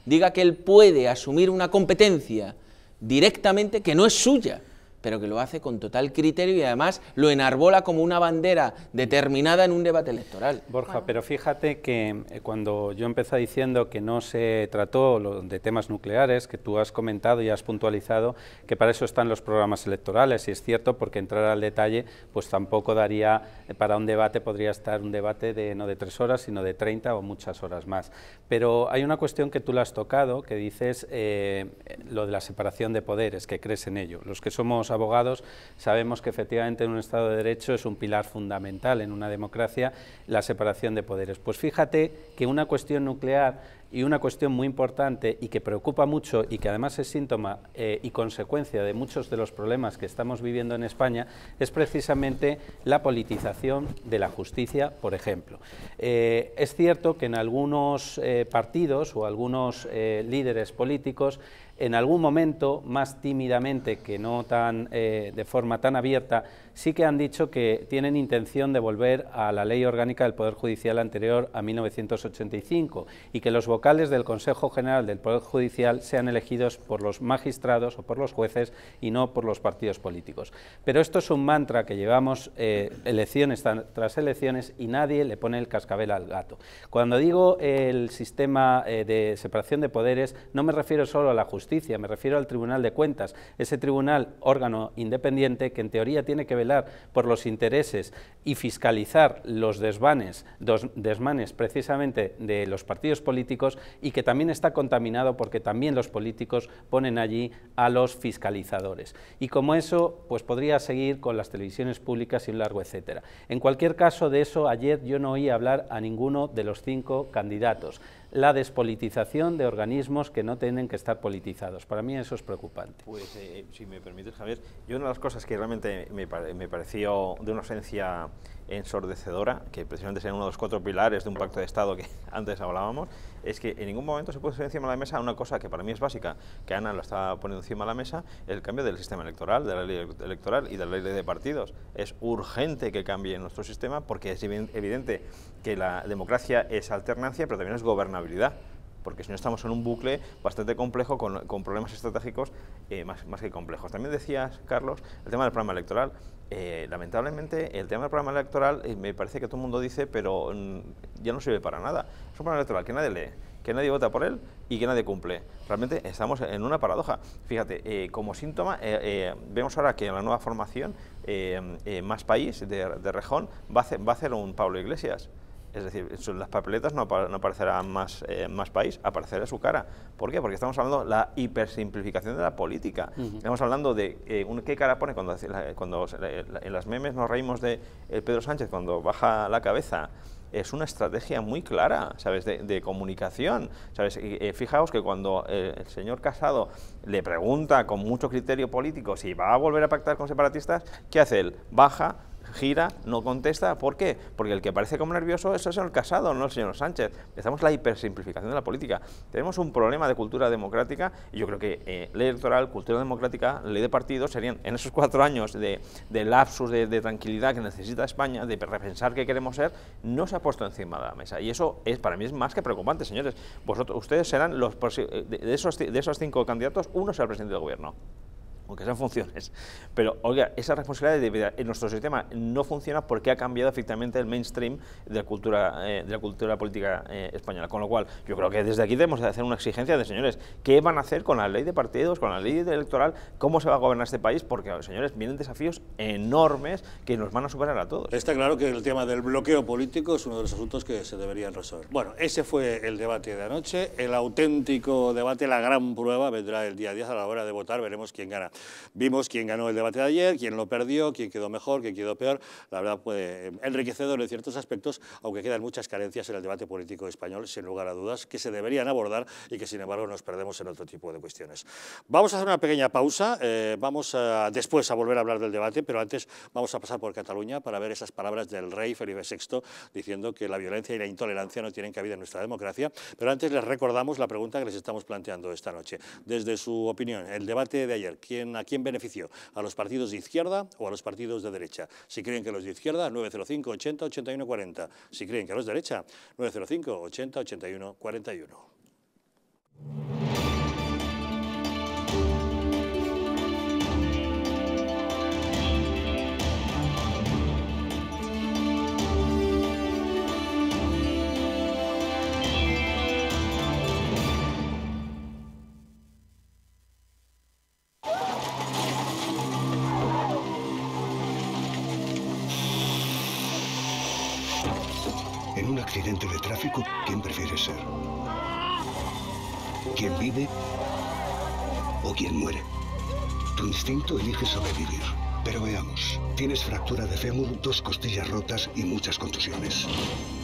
S5: diga que él puede asumir una competencia directamente que no es suya pero que lo hace con total criterio y además lo enarbola como una bandera determinada en un debate electoral. Borja, pero fíjate que eh, cuando yo empecé diciendo
S3: que no se trató de temas nucleares, que tú has comentado y has puntualizado que para eso están los programas electorales, y es cierto, porque entrar al detalle pues tampoco daría eh, para un debate, podría estar un debate de no de tres horas, sino de treinta o muchas horas más. Pero hay una cuestión que tú la has tocado, que dices eh, lo de la separación de poderes, que crees en ello. Los que somos abogados sabemos que efectivamente en un Estado de Derecho es un pilar fundamental en una democracia la separación de poderes. Pues fíjate que una cuestión nuclear y una cuestión muy importante y que preocupa mucho y que además es síntoma eh, y consecuencia de muchos de los problemas que estamos viviendo en España es precisamente la politización de la justicia, por ejemplo. Eh, es cierto que en algunos eh, partidos o algunos líderes políticos en algún momento, más tímidamente que no tan, eh, de forma tan abierta, sí que han dicho que tienen intención de volver a la ley orgánica del Poder Judicial anterior a 1985 y que los vocales del Consejo General del Poder Judicial sean elegidos por los magistrados o por los jueces y no por los partidos políticos. Pero esto es un mantra que llevamos eh, elecciones tras elecciones y nadie le pone el cascabel al gato. Cuando digo eh, el sistema eh, de separación de poderes, no me refiero solo a la justicia, me refiero al Tribunal de Cuentas, ese tribunal órgano independiente que en teoría tiene que velar por los intereses y fiscalizar los desvanes, desmanes precisamente de los partidos políticos y que también está contaminado porque también los políticos ponen allí a los fiscalizadores. Y como eso, pues podría seguir con las televisiones públicas y un largo etcétera. En cualquier caso de eso, ayer yo no oí hablar a ninguno de los cinco candidatos la despolitización de organismos que no tienen que estar politizados. Para mí eso es preocupante. Pues, eh, si me permites, Javier, yo una de las cosas que realmente me, me pareció de una ausencia
S2: ensordecedora, que precisamente sería uno de los cuatro pilares de un pacto de Estado que [LAUGHS] antes hablábamos, es que en ningún momento se puede poner encima de la mesa una cosa que para mí es básica, que Ana lo está poniendo encima de la mesa, el cambio del sistema electoral, de la ley electoral y de la ley de partidos. Es urgente que cambie nuestro sistema porque es evidente que la democracia es alternancia, pero también es gobernabilidad porque si no estamos en un bucle bastante complejo con, problemas estratégicos eh, más, que complejos. También decías, Carlos, el tema del programa electoral. Eh, lamentablemente, el tema del programa electoral eh, me parece que todo el mundo dice, pero mm, ya no sirve para nada. Es un programa electoral que nadie lee, que nadie vota por él y que nadie cumple. Realmente estamos en una paradoja. Fíjate, como síntoma, vemos ahora que en la nueva formación, Más País de, Rejón, va a, va a hacer un Pablo Iglesias. Es decir, en las papeletas no, aparecerá más, eh, más país, aparecerá su cara. ¿Por qué? Porque estamos hablando de la hipersimplificación de la política. Estamos hablando de eh, qué cara pone cuando, cuando en las memes nos reímos de el eh, Pedro Sánchez cuando baja la cabeza es una estrategia muy clara, ¿sabes?, de, comunicación, ¿sabes? fijaos que cuando el señor Casado le pregunta con mucho criterio político si va a volver a pactar con separatistas, ¿qué hace él? Baja, gira, no contesta. ¿Por qué? Porque el que parece como nervioso es el señor Casado, no el señor Sánchez. Empezamos la hipersimplificación de la política. Tenemos un problema de cultura democrática y yo creo que eh, ley electoral, cultura democrática, ley de partidos serían en esos cuatro años de, lapsus, de, tranquilidad que necesita España, de repensar qué queremos ser, no se ha puesto encima de la mesa. Y eso es para mí es más que preocupante, señores. Vosotros, ustedes serán los eh, de esos, de esos cinco candidatos, uno será el presidente del gobierno aunque sean funciones. Pero, oiga, esa responsabilidad de, en nuestro sistema no funciona porque ha cambiado efectivamente el mainstream de la cultura, eh, de la cultura política eh, española. Con lo cual, yo creo que desde aquí debemos hacer una exigencia de, señores, ¿qué van a hacer con la ley de partidos, con la ley electoral? ¿Cómo se va a gobernar este país? Porque, señores, vienen desafíos enormes que nos van a superar a todos. Está claro que
S1: el tema del bloqueo político es uno de los asuntos que se deberían resolver. Bueno, ese fue el debate de anoche. El auténtico debate, la gran prueba, vendrá el día 10 a la hora de votar. Veremos quién gana. Vimos quién ganó el debate de ayer, quién lo perdió, quién quedó mejor, quién quedó peor. La verdad, puede eh, enriquecedor en ciertos aspectos, aunque quedan muchas carencias en el debate político español, sin lugar a dudas, que se deberían abordar y que, sin embargo, nos perdemos en otro tipo de cuestiones. Vamos a hacer una pequeña pausa. Eh, vamos después a volver a hablar del debate, pero antes vamos a pasar por Cataluña para ver esas palabras del rey Felipe VI diciendo que la violencia y la intolerancia no tienen cabida en nuestra democracia. Pero antes les recordamos la pregunta que les estamos planteando esta noche. Desde su opinión, el debate de ayer, ¿quién a quién benefició, a los partidos de izquierda o a los partidos de derecha. Si creen que los de izquierda, 905 80 81 40. Si creen que los de derecha, 905 80 81 41.
S7: o quien muere. Tu instinto elige sobrevivir. Pero veamos, tienes fractura de fémur, dos costillas rotas y muchas contusiones.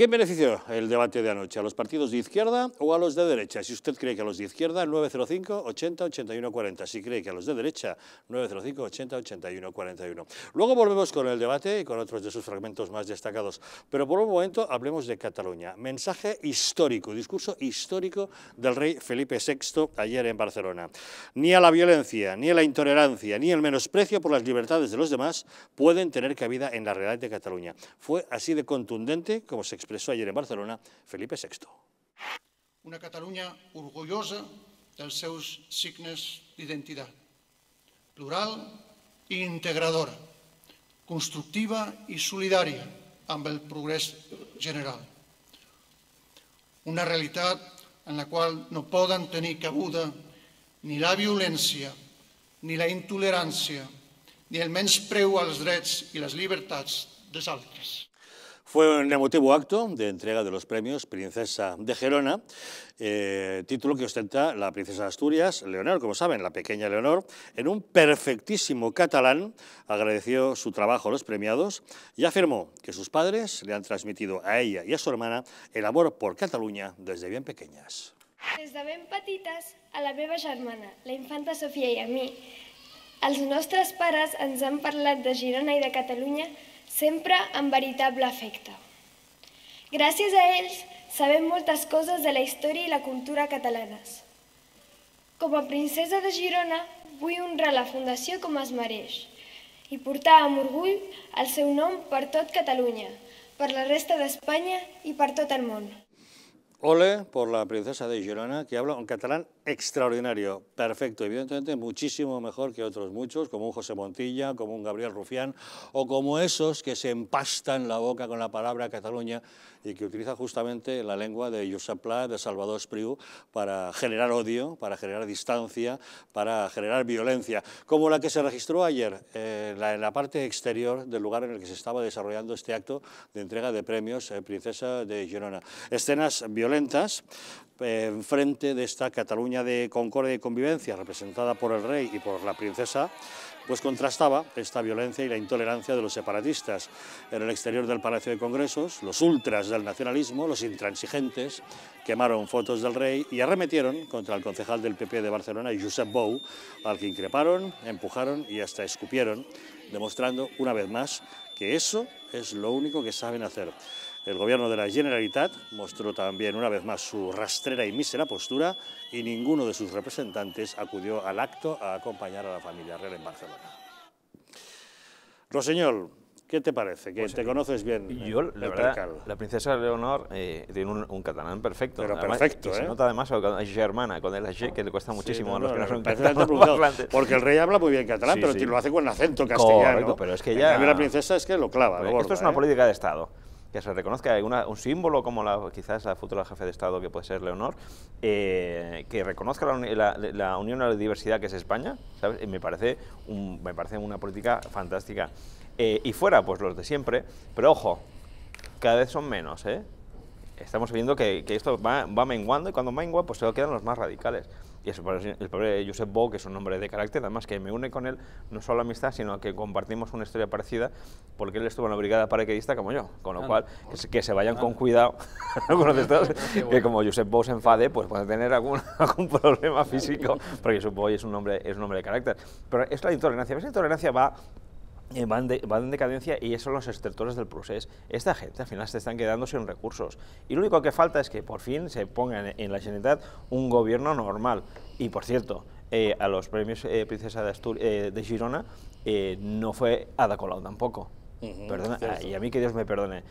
S1: ¿Qué benefició el debate de anoche? ¿A los partidos de izquierda o a los de derecha? Si usted cree que a los de izquierda, 905 80 81 40. Si cree que a los de derecha, 905 80 81 41. Luego volvemos con el debate y con otros de sus fragmentos más destacados. Pero por un momento hablemos de Cataluña. Mensaje histórico, discurso histórico del rey Felipe VI ayer en Barcelona. Ni a la violencia, ni a la intolerancia, ni el menosprecio por las libertades de los demás pueden tener cabida en la realidad de Cataluña. Fue así de contundente como se expresó expresó ayer en Barcelona Felipe VI.
S7: Una Catalunya orgullosa dels seus signes d'identitat, plural i integradora, constructiva i solidària amb el progrés general. Una realitat en la qual no poden tenir cabuda ni la violència, ni la intolerància, ni el menyspreu als drets i les llibertats dels altres.
S1: Fue un emotivo acto de entrega de los premios Princesa de Gerona, eh, título que ostenta la princesa de Asturias, Leonor, como saben, la pequeña Leonor, en un perfectísimo catalán, agradeció su trabajo a los premiados y afirmó que sus padres le han transmitido a ella y a su hermana el amor por Cataluña desde bien pequeñas.
S5: Desde bien patitas a la meva germana, la infanta Sofía y a mí. los nuestros paras han hablado de Girona y de Cataluña sempre amb veritable afecte. Gràcies a ells sabem moltes coses de la història i la cultura catalanes. Com a princesa de Girona, vull honrar la Fundació com es mereix i portar amb orgull el seu nom per tot Catalunya, per la resta d'Espanya i per tot
S8: el món.
S1: Ole por la princesa de Girona, que habla un catalán extraordinario, perfecto, evidentemente muchísimo mejor que otros muchos, como un José Montilla, como un Gabriel Rufián, o como esos que se empastan la boca con la palabra Cataluña y que utiliza justamente la lengua de Josep Pla, de Salvador Espriu, para generar odio, para generar distancia, para generar violencia, como la que se registró ayer eh, en la parte exterior del lugar en el que se estaba desarrollando este acto de entrega de premios la eh, Princesa de Girona. Escenas violentas en frente de esta Cataluña de concordia y convivencia representada por el rey y por la princesa, pues contrastaba esta violencia y la intolerancia de los separatistas en el exterior del Palacio de Congresos, los ultras del nacionalismo, los intransigentes, quemaron fotos del rey y arremetieron contra el concejal del PP de Barcelona, Josep Bou, al que increparon, empujaron y hasta escupieron, demostrando una vez más que eso es lo único que saben hacer. El gobierno de la Generalitat mostró también una vez más su rastrera y mísera postura y ninguno de sus representantes acudió al acto a acompañar a la familia real en Barcelona. Roseñol, ¿Qué te parece? Que pues te eh, conoces bien. Yo, la
S2: la princesa Leonor eh, tiene un, catalán perfecto. Pero perfecto, ¿eh? Se nota además es germana, con el que le cuesta muchísimo a los que no, son [LAUGHS] [LAUGHS] Porque el rey habla muy bien catalán, pero lo hace con acento castellano. pero es que ya... la princesa es que lo clava. Lo esto es una ¿eh? política de Estado que se reconozca un símbolo como la, quizás la futura jefe de Estado que puede ser Leonor, eh, que reconozca la, unión a la diversidad que es España, ¿sabes? Me, parece un, me parece una política fantástica. Eh, y fuera, pues los de siempre, pero ojo, cada vez son menos, ¿eh? estamos viendo que, esto va, menguando y cuando mengua pues se quedan los más radicales. Y eso, el de Josep Bou, que es un hombre de carácter, además que me une con él no solo amistad, sino que compartimos una historia parecida, porque él estuvo en la brigada paraquedista como yo, con lo cual que, se, vayan con cuidado, [LAUGHS] con [LAUGHS] que como Josep Bou se enfade, pues puede tener algún, [LAUGHS] algún problema físico, porque Josep Bou es un hombre, es un hombre de carácter. Pero es la intolerancia, esa intolerancia va eh, van, van, en decadencia y esos son los extractores del procés. Esta gente al final se están quedando sin recursos. Y lo único que falta es que por fin se ponga en, la Generalitat un gobierno normal. Y por cierto, eh, a los premios eh, Princesa de, de Girona no fue Ada Colau tampoco. Perdona, y a mí que Dios me perdone.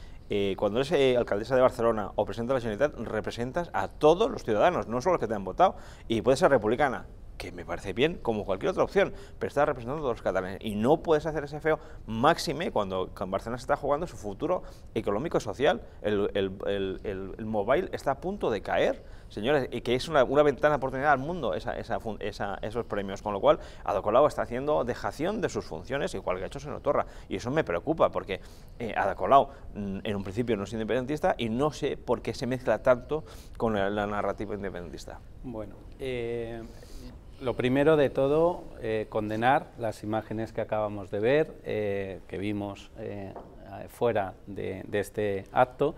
S2: cuando eres alcaldesa de Barcelona o presidenta la Generalitat, representas a todos los ciudadanos, no solo los que te han votado. Y puedes ser republicana, que me parece bien, como cualquier otra opción, pero está representando a todos los catalanes. Y no puedes hacer ese feo máxime cuando Barcelona está jugando su futuro económico, y social, el, el, mobile está a punto de caer, señores, y que es una, ventana de oportunidad al mundo esa, esos premios, con lo cual Adacolau está haciendo dejación de sus funciones, igual que ha hecho Senotorra, y eso me preocupa, porque eh, Adacolau mm, en un principio no es independentista y no sé por
S3: qué se mezcla tanto con la, narrativa independentista. Bueno, eh lo primero de todo, eh, condenar las imágenes que acabamos de ver, eh, que vimos eh, fuera de, este acto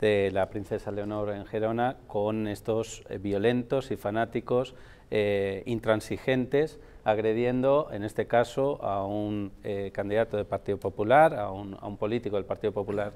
S3: de la princesa Leonor en Gerona con estos violentos y fanáticos intransigentes agrediendo, en este caso, a un candidato del Partido Popular, a un, político del Partido Popular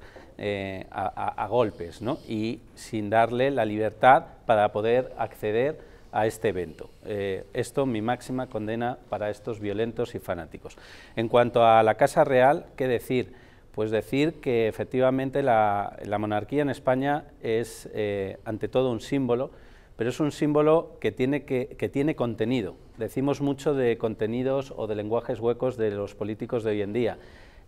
S3: a, a, golpes, ¿no? y sin darle la libertad para poder acceder a este evento. Eh, esto mi máxima condena para estos violentos y fanáticos. En cuanto a la Casa Real, ¿qué decir? Pues decir que efectivamente la, monarquía en España es eh, ante todo un símbolo, pero es un símbolo que tiene contenido. Decimos mucho de contenidos o de lenguajes huecos de los políticos de hoy en día.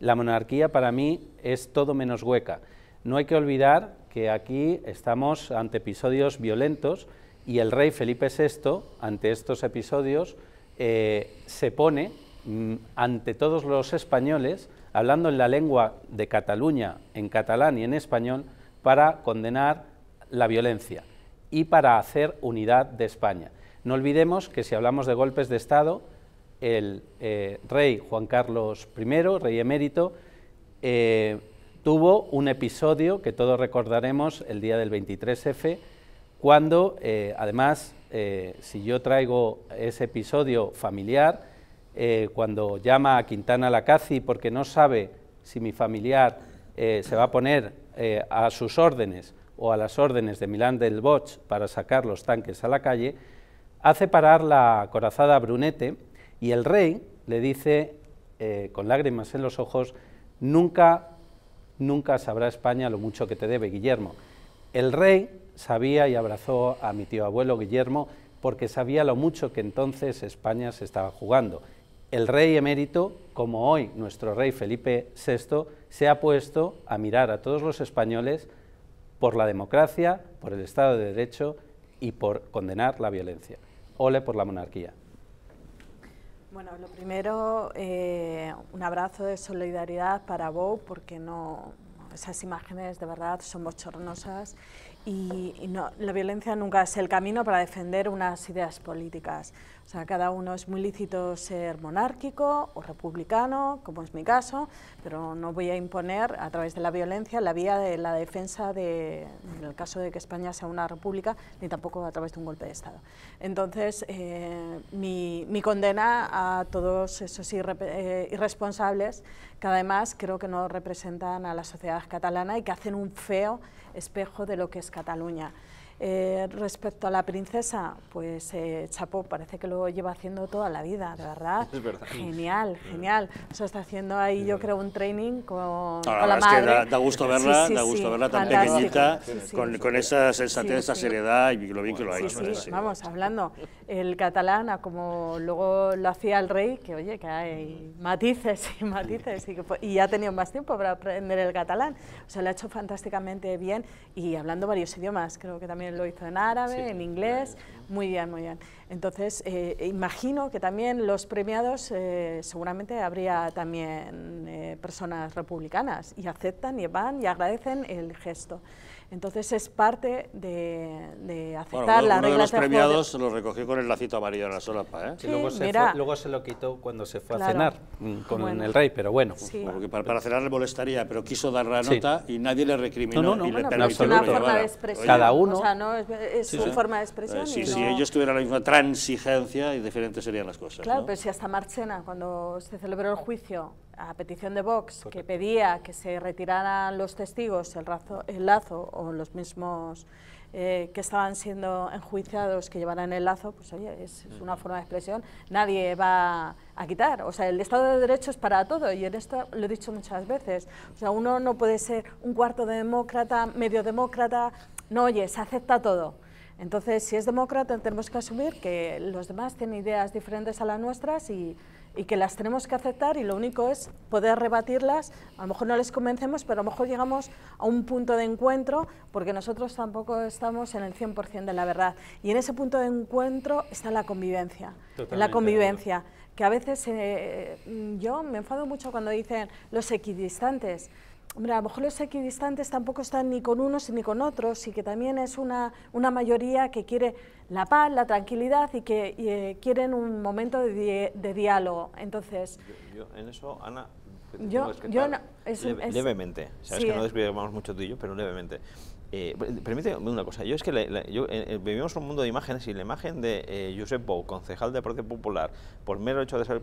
S3: La monarquía para mí es todo menos hueca. No hay que olvidar que aquí estamos ante episodios violentos, y el rey Felipe VI, ante estos episodios, eh, se pone mm, ante todos los españoles, hablando en la lengua de Cataluña, en catalán y en español, para condenar la violencia y para hacer unidad de España. No olvidemos que si hablamos de golpes de Estado, el eh, rey Juan Carlos I, rey emérito, eh, tuvo un episodio que todos recordaremos el día del 23F, cuando eh, además, eh, si yo traigo ese episodio familiar, eh, cuando llama a Quintana Lacazzi porque no sabe si mi familiar se va a poner a sus órdenes o a las órdenes de Milán del Bosch para sacar los tanques a la calle, hace parar la corazada Brunete y el rey le dice, con lágrimas en los ojos, nunca, nunca sabrá España lo mucho que te debe, Guillermo. El rey sabía y abrazó a mi tío abuelo Guillermo porque sabía lo mucho que entonces España se estaba jugando. El rey emérito, como hoy nuestro rey Felipe VI, se ha puesto a mirar a todos los españoles por la democracia, por el Estado de Derecho y por condenar la violencia. Ole por la monarquía.
S4: Bueno, lo primero, eh, un abrazo de solidaridad para vos porque no, esas imágenes de verdad son bochornosas y, no, la violencia nunca es el camino para defender unas ideas políticas. O sea, cada uno es muy lícito ser monárquico o republicano, como es mi caso, pero no voy a imponer a través de la violencia la vía de la defensa de, en el caso de que España sea una república, ni tampoco a través de un golpe de Estado. Entonces, eh, mi, condena a todos esos eh, irresponsables, que además creo que no representan a la sociedad catalana y que hacen un feo espejo de lo que es Cataluña. Eh, respecto a la princesa, pues eh, Chapo parece que lo lleva haciendo toda la vida, de verdad. Genial, genial. O sea, está haciendo ahí, yo creo, un training con, ah, la, con madre. que da, gusto verla, da gusto verla tan pequeñita,
S1: con, esa sensatez, esa seriedad y lo bien que lo ha hecho.
S4: Vamos, hablando el catalán, como luego lo hacía el rey, que oye, que hay matices y [LAUGHS] matices, y, que, y ha tenido más tiempo para aprender el catalán. O sea, lo ha hecho fantásticamente bien y hablando varios idiomas, creo que también lo hizo en árabe, en inglés. Muy bien, muy bien. Entonces, eh, imagino que también los premiados, eh, seguramente habría también eh, personas republicanas y aceptan y van y agradecen el gesto. Entonces es parte de, de aceptar la regla de los premiados
S1: de... lo recogió con el lacito amarillo en la solapa. y ¿eh?
S3: luego, se lo quitó cuando se fue a cenar mm, con el rey, pero bueno. porque
S1: para, cenar le molestaría, pero quiso dar la nota y nadie le recriminó. Y le es una forma de expresión. Cada uno. O sea,
S4: no, es, su forma de expresión. Eh, sí, si ellos
S1: tuvieran la misma transigencia, y diferentes serían las cosas. Claro, pero si
S4: hasta Marchena, cuando se celebró el juicio, a petición de Vox, que pedía que se retiraran los testigos, el, lazo o los mismos eh, que estaban siendo enjuiciados que llevaran el lazo, pues oye, es, una forma de expresión, nadie va a quitar. O sea, el Estado de Derecho es para todo y en esto lo he dicho muchas veces. O sea, uno no puede ser un cuarto de demócrata, medio demócrata, no, oye, se acepta todo. Entonces, si es demócrata, tenemos que asumir que los demás tienen ideas diferentes a las nuestras y y que las tenemos que aceptar y lo único es poder rebatirlas. A lo mejor no les convencemos, pero a lo mejor llegamos a un punto de encuentro porque nosotros tampoco estamos en el 100% de la verdad. Y en ese punto de encuentro está la convivencia. la convivencia. Que a veces eh, yo me enfado mucho cuando dicen los equidistantes. Mira, a lo mejor los equidistantes tampoco están ni con unos ni con otros y que también es una, una mayoría que quiere la paz, la tranquilidad y que eh, quieren un momento de, diálogo. Entonces,
S2: yo, en eso, Ana, yo,
S4: es, levemente. Sabes que no eh.
S2: describimos mucho tú y pero levemente. Eh, una cosa, yo es que eh, eh, vivimos un mundo de imágenes y la imagen de eh, Josep Bou, concejal de Partido Popular, por mero hecho de ser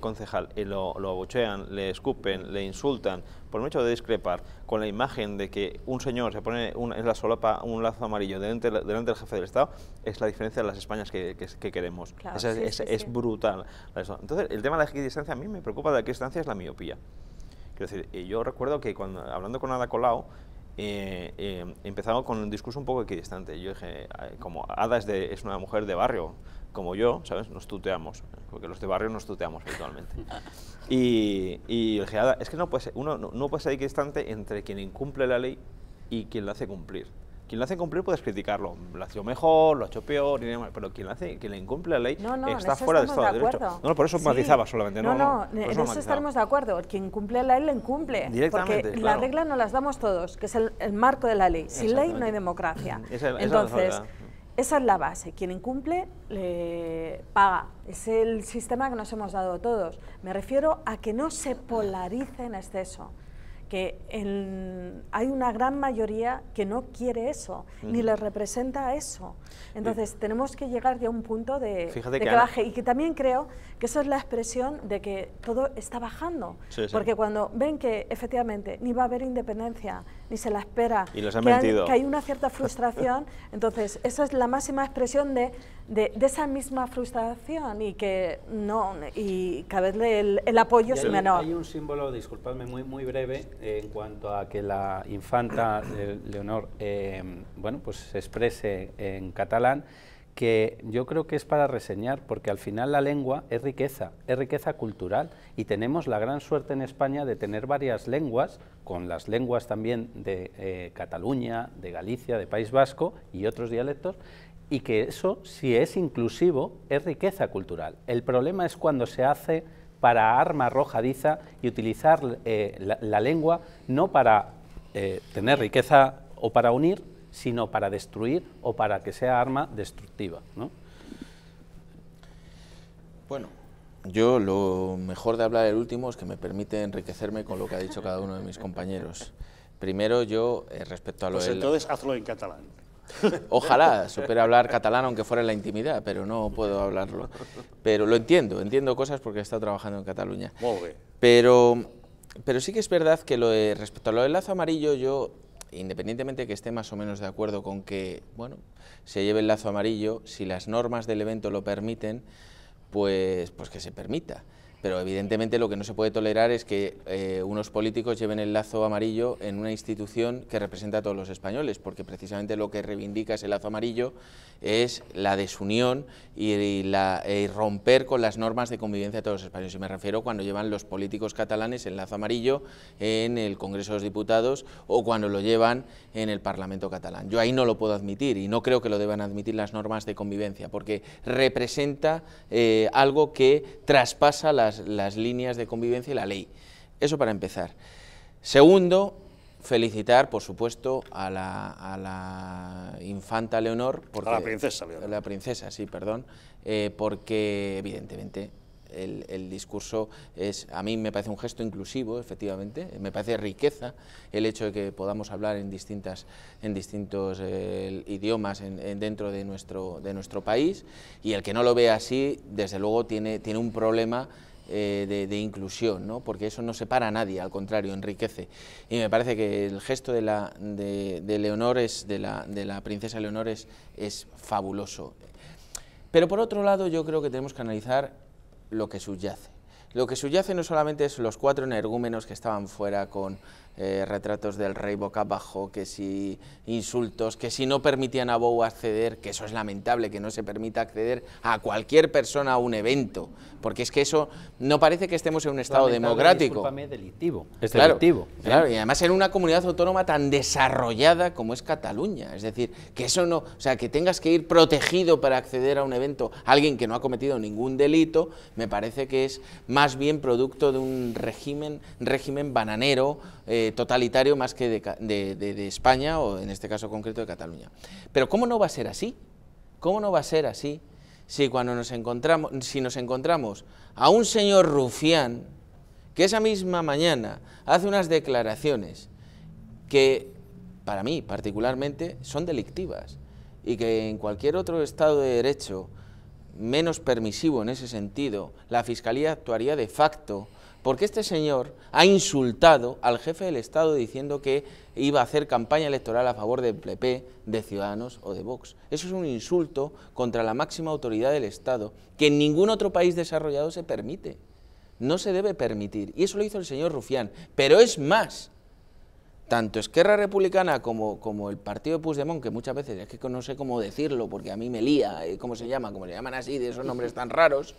S2: concejal, y lo, lo abochean, le escupen, le insultan, por mero hecho de discrepar con la imagen de que un señor se pone en la solapa un lazo amarillo delante, del jefe del Estado, es la diferencia de las Españas que, queremos. es, brutal. Entonces, el tema de la equidistancia a mí me preocupa, de la distancia es la miopía. Quiero decir, yo recuerdo que cuando, hablando con Ada Colau, eh, eh, con un discurso un poco equidistante. Yo dije, como Ada es, de, es una mujer de barrio, como yo, ¿sabes? Nos tuteamos, porque los de barrio nos tuteamos habitualmente. [LAUGHS] Y, dije, Ada, es que no puede uno no, no puede ser equidistante entre quien incumple la ley y quien la hace cumplir quien lo hace cumplir puedes criticarlo. Lo ha hecho mejor, lo ha hecho peor, pero quien, hace, quien le incumple la ley está fuera del Estado de, Derecho. No, no, por eso matizaba solamente. No, no, en eso, estaremos
S4: de acuerdo. Quien cumple la ley le incumple. porque la regla no las damos todos, que es el, marco de la ley. Sin ley no hay democracia. [CLEARS THROAT] Entonces, esa es la base. Quien incumple le paga. Es el sistema que nos hemos dado todos. Me refiero a que no se polarice en exceso que hay una gran mayoría que no quiere eso, ni le representa eso. Entonces, tenemos que llegar ya a un punto de, que, baje. Y que también creo que eso es la expresión de que todo está bajando. Porque cuando ven que efectivamente ni va a haber independencia, ni se la espera. Y que hay una cierta frustración. [LAUGHS] Entonces, esa es la máxima expresión de, de, esa misma frustración y que no, y cada el, el apoyo es menor. Hay
S3: un símbolo, disculpadme, muy, muy breve en cuanto a que la infanta eh, Leonor, eh, bueno, pues se exprese en catalán que yo creo que es para reseñar, porque al final la lengua es riqueza, es riqueza cultural, y tenemos la gran suerte en España de tener varias lenguas, con las lenguas también de eh, Cataluña, de Galicia, de País Vasco y otros dialectos, y que eso, si es inclusivo, es riqueza cultural. El problema es cuando se hace para arma arrojadiza y utilizar eh, la, lengua no para eh, tener riqueza o para unir, sino
S5: para destruir o para que sea arma destructiva. Bueno, yo lo mejor de hablar el último es que me permite enriquecerme con lo que ha dicho cada uno de mis compañeros. Primero yo, eh, respecto a lo pues entonces
S1: hazlo en catalán. Ojalá [LAUGHS] supiera hablar
S5: catalán, aunque fuera en la intimidad, pero no puedo hablarlo. Pero lo entiendo, entiendo cosas porque he estado trabajando en Cataluña. Pero, pero sí que es verdad que lo respecto a lo del lazo amarillo, yo independientemente de que esté más o menos de acuerdo con que bueno, se lleve el lazo amarillo, si las normas del evento lo permiten, pues, pues que se permita pero evidentemente lo que no se puede tolerar es que eh, unos políticos lleven el lazo amarillo en una institución que representa a todos los españoles, porque precisamente lo que reivindica ese lazo amarillo es la desunión y, la, romper con las normas de convivencia de todos los españoles. Y me refiero cuando llevan los políticos catalanes el lazo amarillo en el Congreso de los Diputados o cuando lo llevan en el Parlamento catalán. Yo ahí no lo puedo admitir y no creo que lo deban admitir las normas de convivencia, porque representa eh, algo que traspasa las las, líneas de convivencia y la ley. Eso para empezar. Segundo, felicitar, por supuesto, a la, infanta Leonor. a la princesa Leonor. la princesa, sí, perdón, eh, porque evidentemente el, discurso es, a mí me parece un gesto inclusivo, efectivamente, me parece riqueza el hecho de que podamos hablar en, distintas, en distintos eh, idiomas dentro de nuestro, de nuestro país y el que no lo vea así, desde luego, tiene, tiene un problema eh, de, inclusión, ¿no? porque eso no separa a nadie, al contrario, enriquece. Y me parece que el gesto de, la, de, de, la, de la princesa Leonor, es, es fabuloso. Pero por otro lado, yo creo que tenemos que analizar lo que subyace. Lo que subyace no solamente es los cuatro energúmenos que estaban fuera con eh, retratos del rey boca abajo, que si insultos, que si no permitían a Bow acceder, que eso es lamentable, que no se permita acceder a cualquier persona a un evento, porque es que eso no parece que estemos en un estado democrático.
S3: Es delictivo, delictivo.
S5: y además en una comunidad autónoma tan desarrollada como es Cataluña, es decir, que eso no, o sea, que tengas que ir protegido para acceder a un evento, alguien que no ha cometido ningún delito, me parece que es más bien producto de un régimen, régimen bananero, eh, totalitario más que de, España o en este caso concreto de Cataluña. Pero ¿cómo no va a ser así? ¿Cómo no va a ser así si cuando nos encontramos, si nos encontramos a un señor rufián que esa misma mañana hace unas declaraciones que para mí particularmente son delictivas y que en cualquier otro Estado de Derecho menos permisivo en ese sentido, la Fiscalía actuaría de facto porque este señor ha insultado al jefe del Estado diciendo que iba a hacer campaña electoral a favor del PP, de Ciudadanos o de Vox. Eso es un insulto contra la máxima autoridad del Estado que en ningún otro país desarrollado se permite. No se debe permitir. Y eso lo hizo el señor Rufián. Pero es más, tanto Esquerra Republicana como, el partido de Puigdemont, que muchas veces es que no sé cómo decirlo porque a mí me lía, eh, ¿cómo se llama? Como se llaman así, de esos nombres tan raros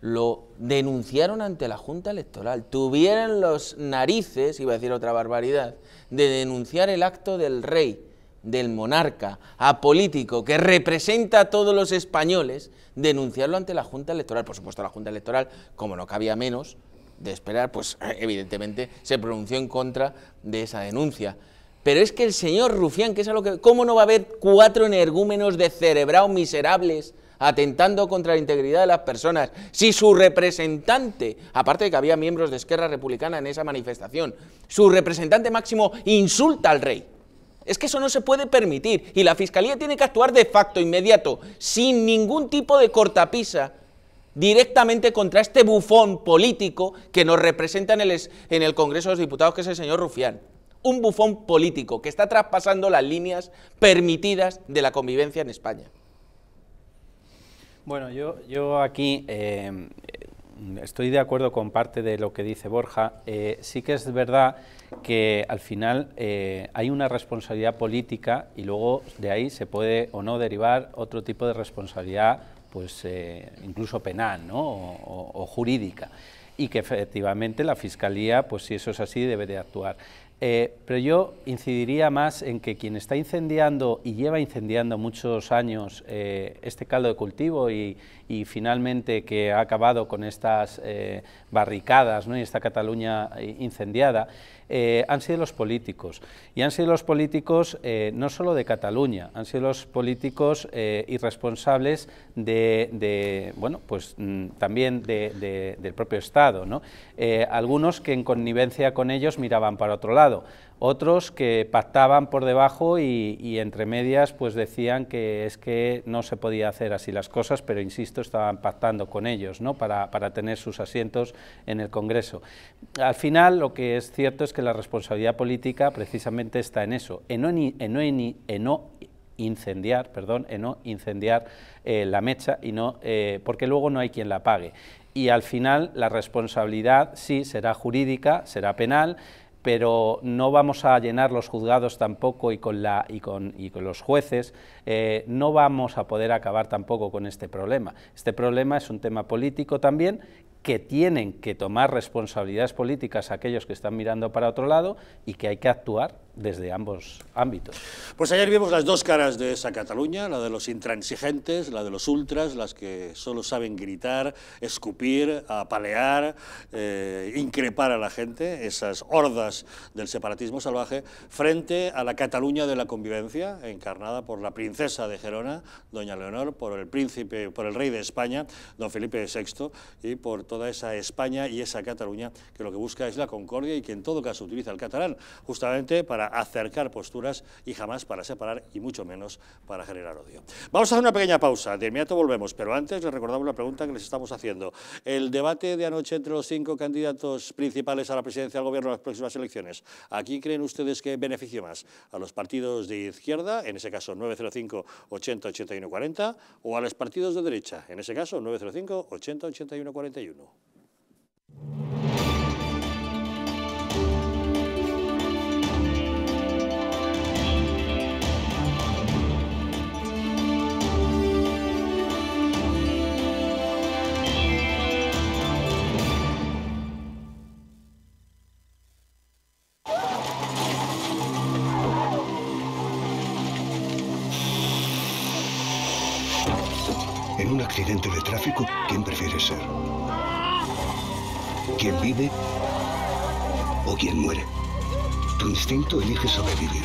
S5: lo denunciaron ante la Junta Electoral, tuvieron los narices, iba a decir otra barbaridad, de denunciar el acto del rey, del monarca, apolítico, que representa a todos los españoles, denunciarlo ante la Junta Electoral. Por supuesto, la Junta Electoral, como no cabía menos de esperar, pues [LAUGHS] evidentemente se pronunció en contra de esa denuncia. Pero es que el señor Rufián, que es a que... ¿Cómo no va a haber cuatro energúmenos de cerebrao miserables atentando contra la integridad de las personas, si su representante, aparte de que había miembros de Esquerra Republicana en esa manifestación, su representante máximo insulta al rey. Es que eso no se puede permitir y la Fiscalía tiene que actuar de facto, inmediato, sin ningún tipo de cortapisa directamente contra este bufón político que nos representa en el, en el Congreso de los Diputados, que es el señor Rufián un bufón político que está traspasando las líneas permitidas de la convivencia en España.
S3: Bueno, yo, yo aquí eh, estoy de acuerdo con parte de lo que dice Borja. Eh, sí que es verdad que al final eh, hay una responsabilidad política y luego de ahí se puede o no derivar otro tipo de responsabilidad, pues incluso penal ¿no? o, o jurídica y que efectivamente la Fiscalía, pues si eso es así, debe de actuar. Eh, pero yo incidiría más en que quien está incendiando y lleva incendiando muchos años eh, este caldo de cultivo y, finalmente que ha acabado con estas eh, barricadas ¿no? y esta Cataluña incendiada, eh, han sido los políticos. Y han sido los políticos eh, no solo de Cataluña, han sido los políticos eh, irresponsables de, bueno, pues mm, también del propio Estado. algunos que en connivencia con ellos miraban para otro lado otros que pactaban por debajo y, entre medias pues decían que es que no se podía hacer así las cosas, pero insisto, estaban pactando con ellos ¿no? para, tener sus asientos en el Congreso. Al final lo que es cierto es que la responsabilidad política precisamente está en eso, en no, en incendiar, perdón, en no incendiar eh, la mecha y no, eh, porque luego no hay quien la pague. Y al final la responsabilidad sí será jurídica, será penal, pero no vamos a llenar los juzgados tampoco y con, los jueces, eh, no vamos a poder acabar tampoco con este problema. Este problema es un tema político también que tienen que tomar responsabilidades políticas aquellos que están mirando para otro lado y que hay que actuar desde ambos ámbitos. Pues ayer vimos las dos
S1: caras de esa Cataluña, la de los intransigentes, la de los ultras, las que solo saben gritar, escupir, apalear, eh, increpar a la gente, esas hordas del separatismo salvaje, frente a la Cataluña de la convivencia, encarnada por la princesa de Gerona, doña Leonor, por el príncipe, por el rey de España, don Felipe VI, y por toda esa España y esa Cataluña que lo que busca es la concordia y que en todo caso utiliza el catalán, justamente para acercar posturas y jamás para separar y mucho menos para generar odio. Vamos a hacer una pequeña pausa, de inmediato volvemos, pero antes les recordamos la pregunta que les estamos haciendo. El debate de anoche entre los cinco candidatos principales a la presidencia del gobierno en las próximas elecciones, ¿a quién creen ustedes que beneficia más? ¿A los partidos de izquierda, en ese caso 905 80 81 40, o a los partidos de derecha, en ese caso 905 80 81 41?
S7: o quien muere. Tu instinto elige sobrevivir.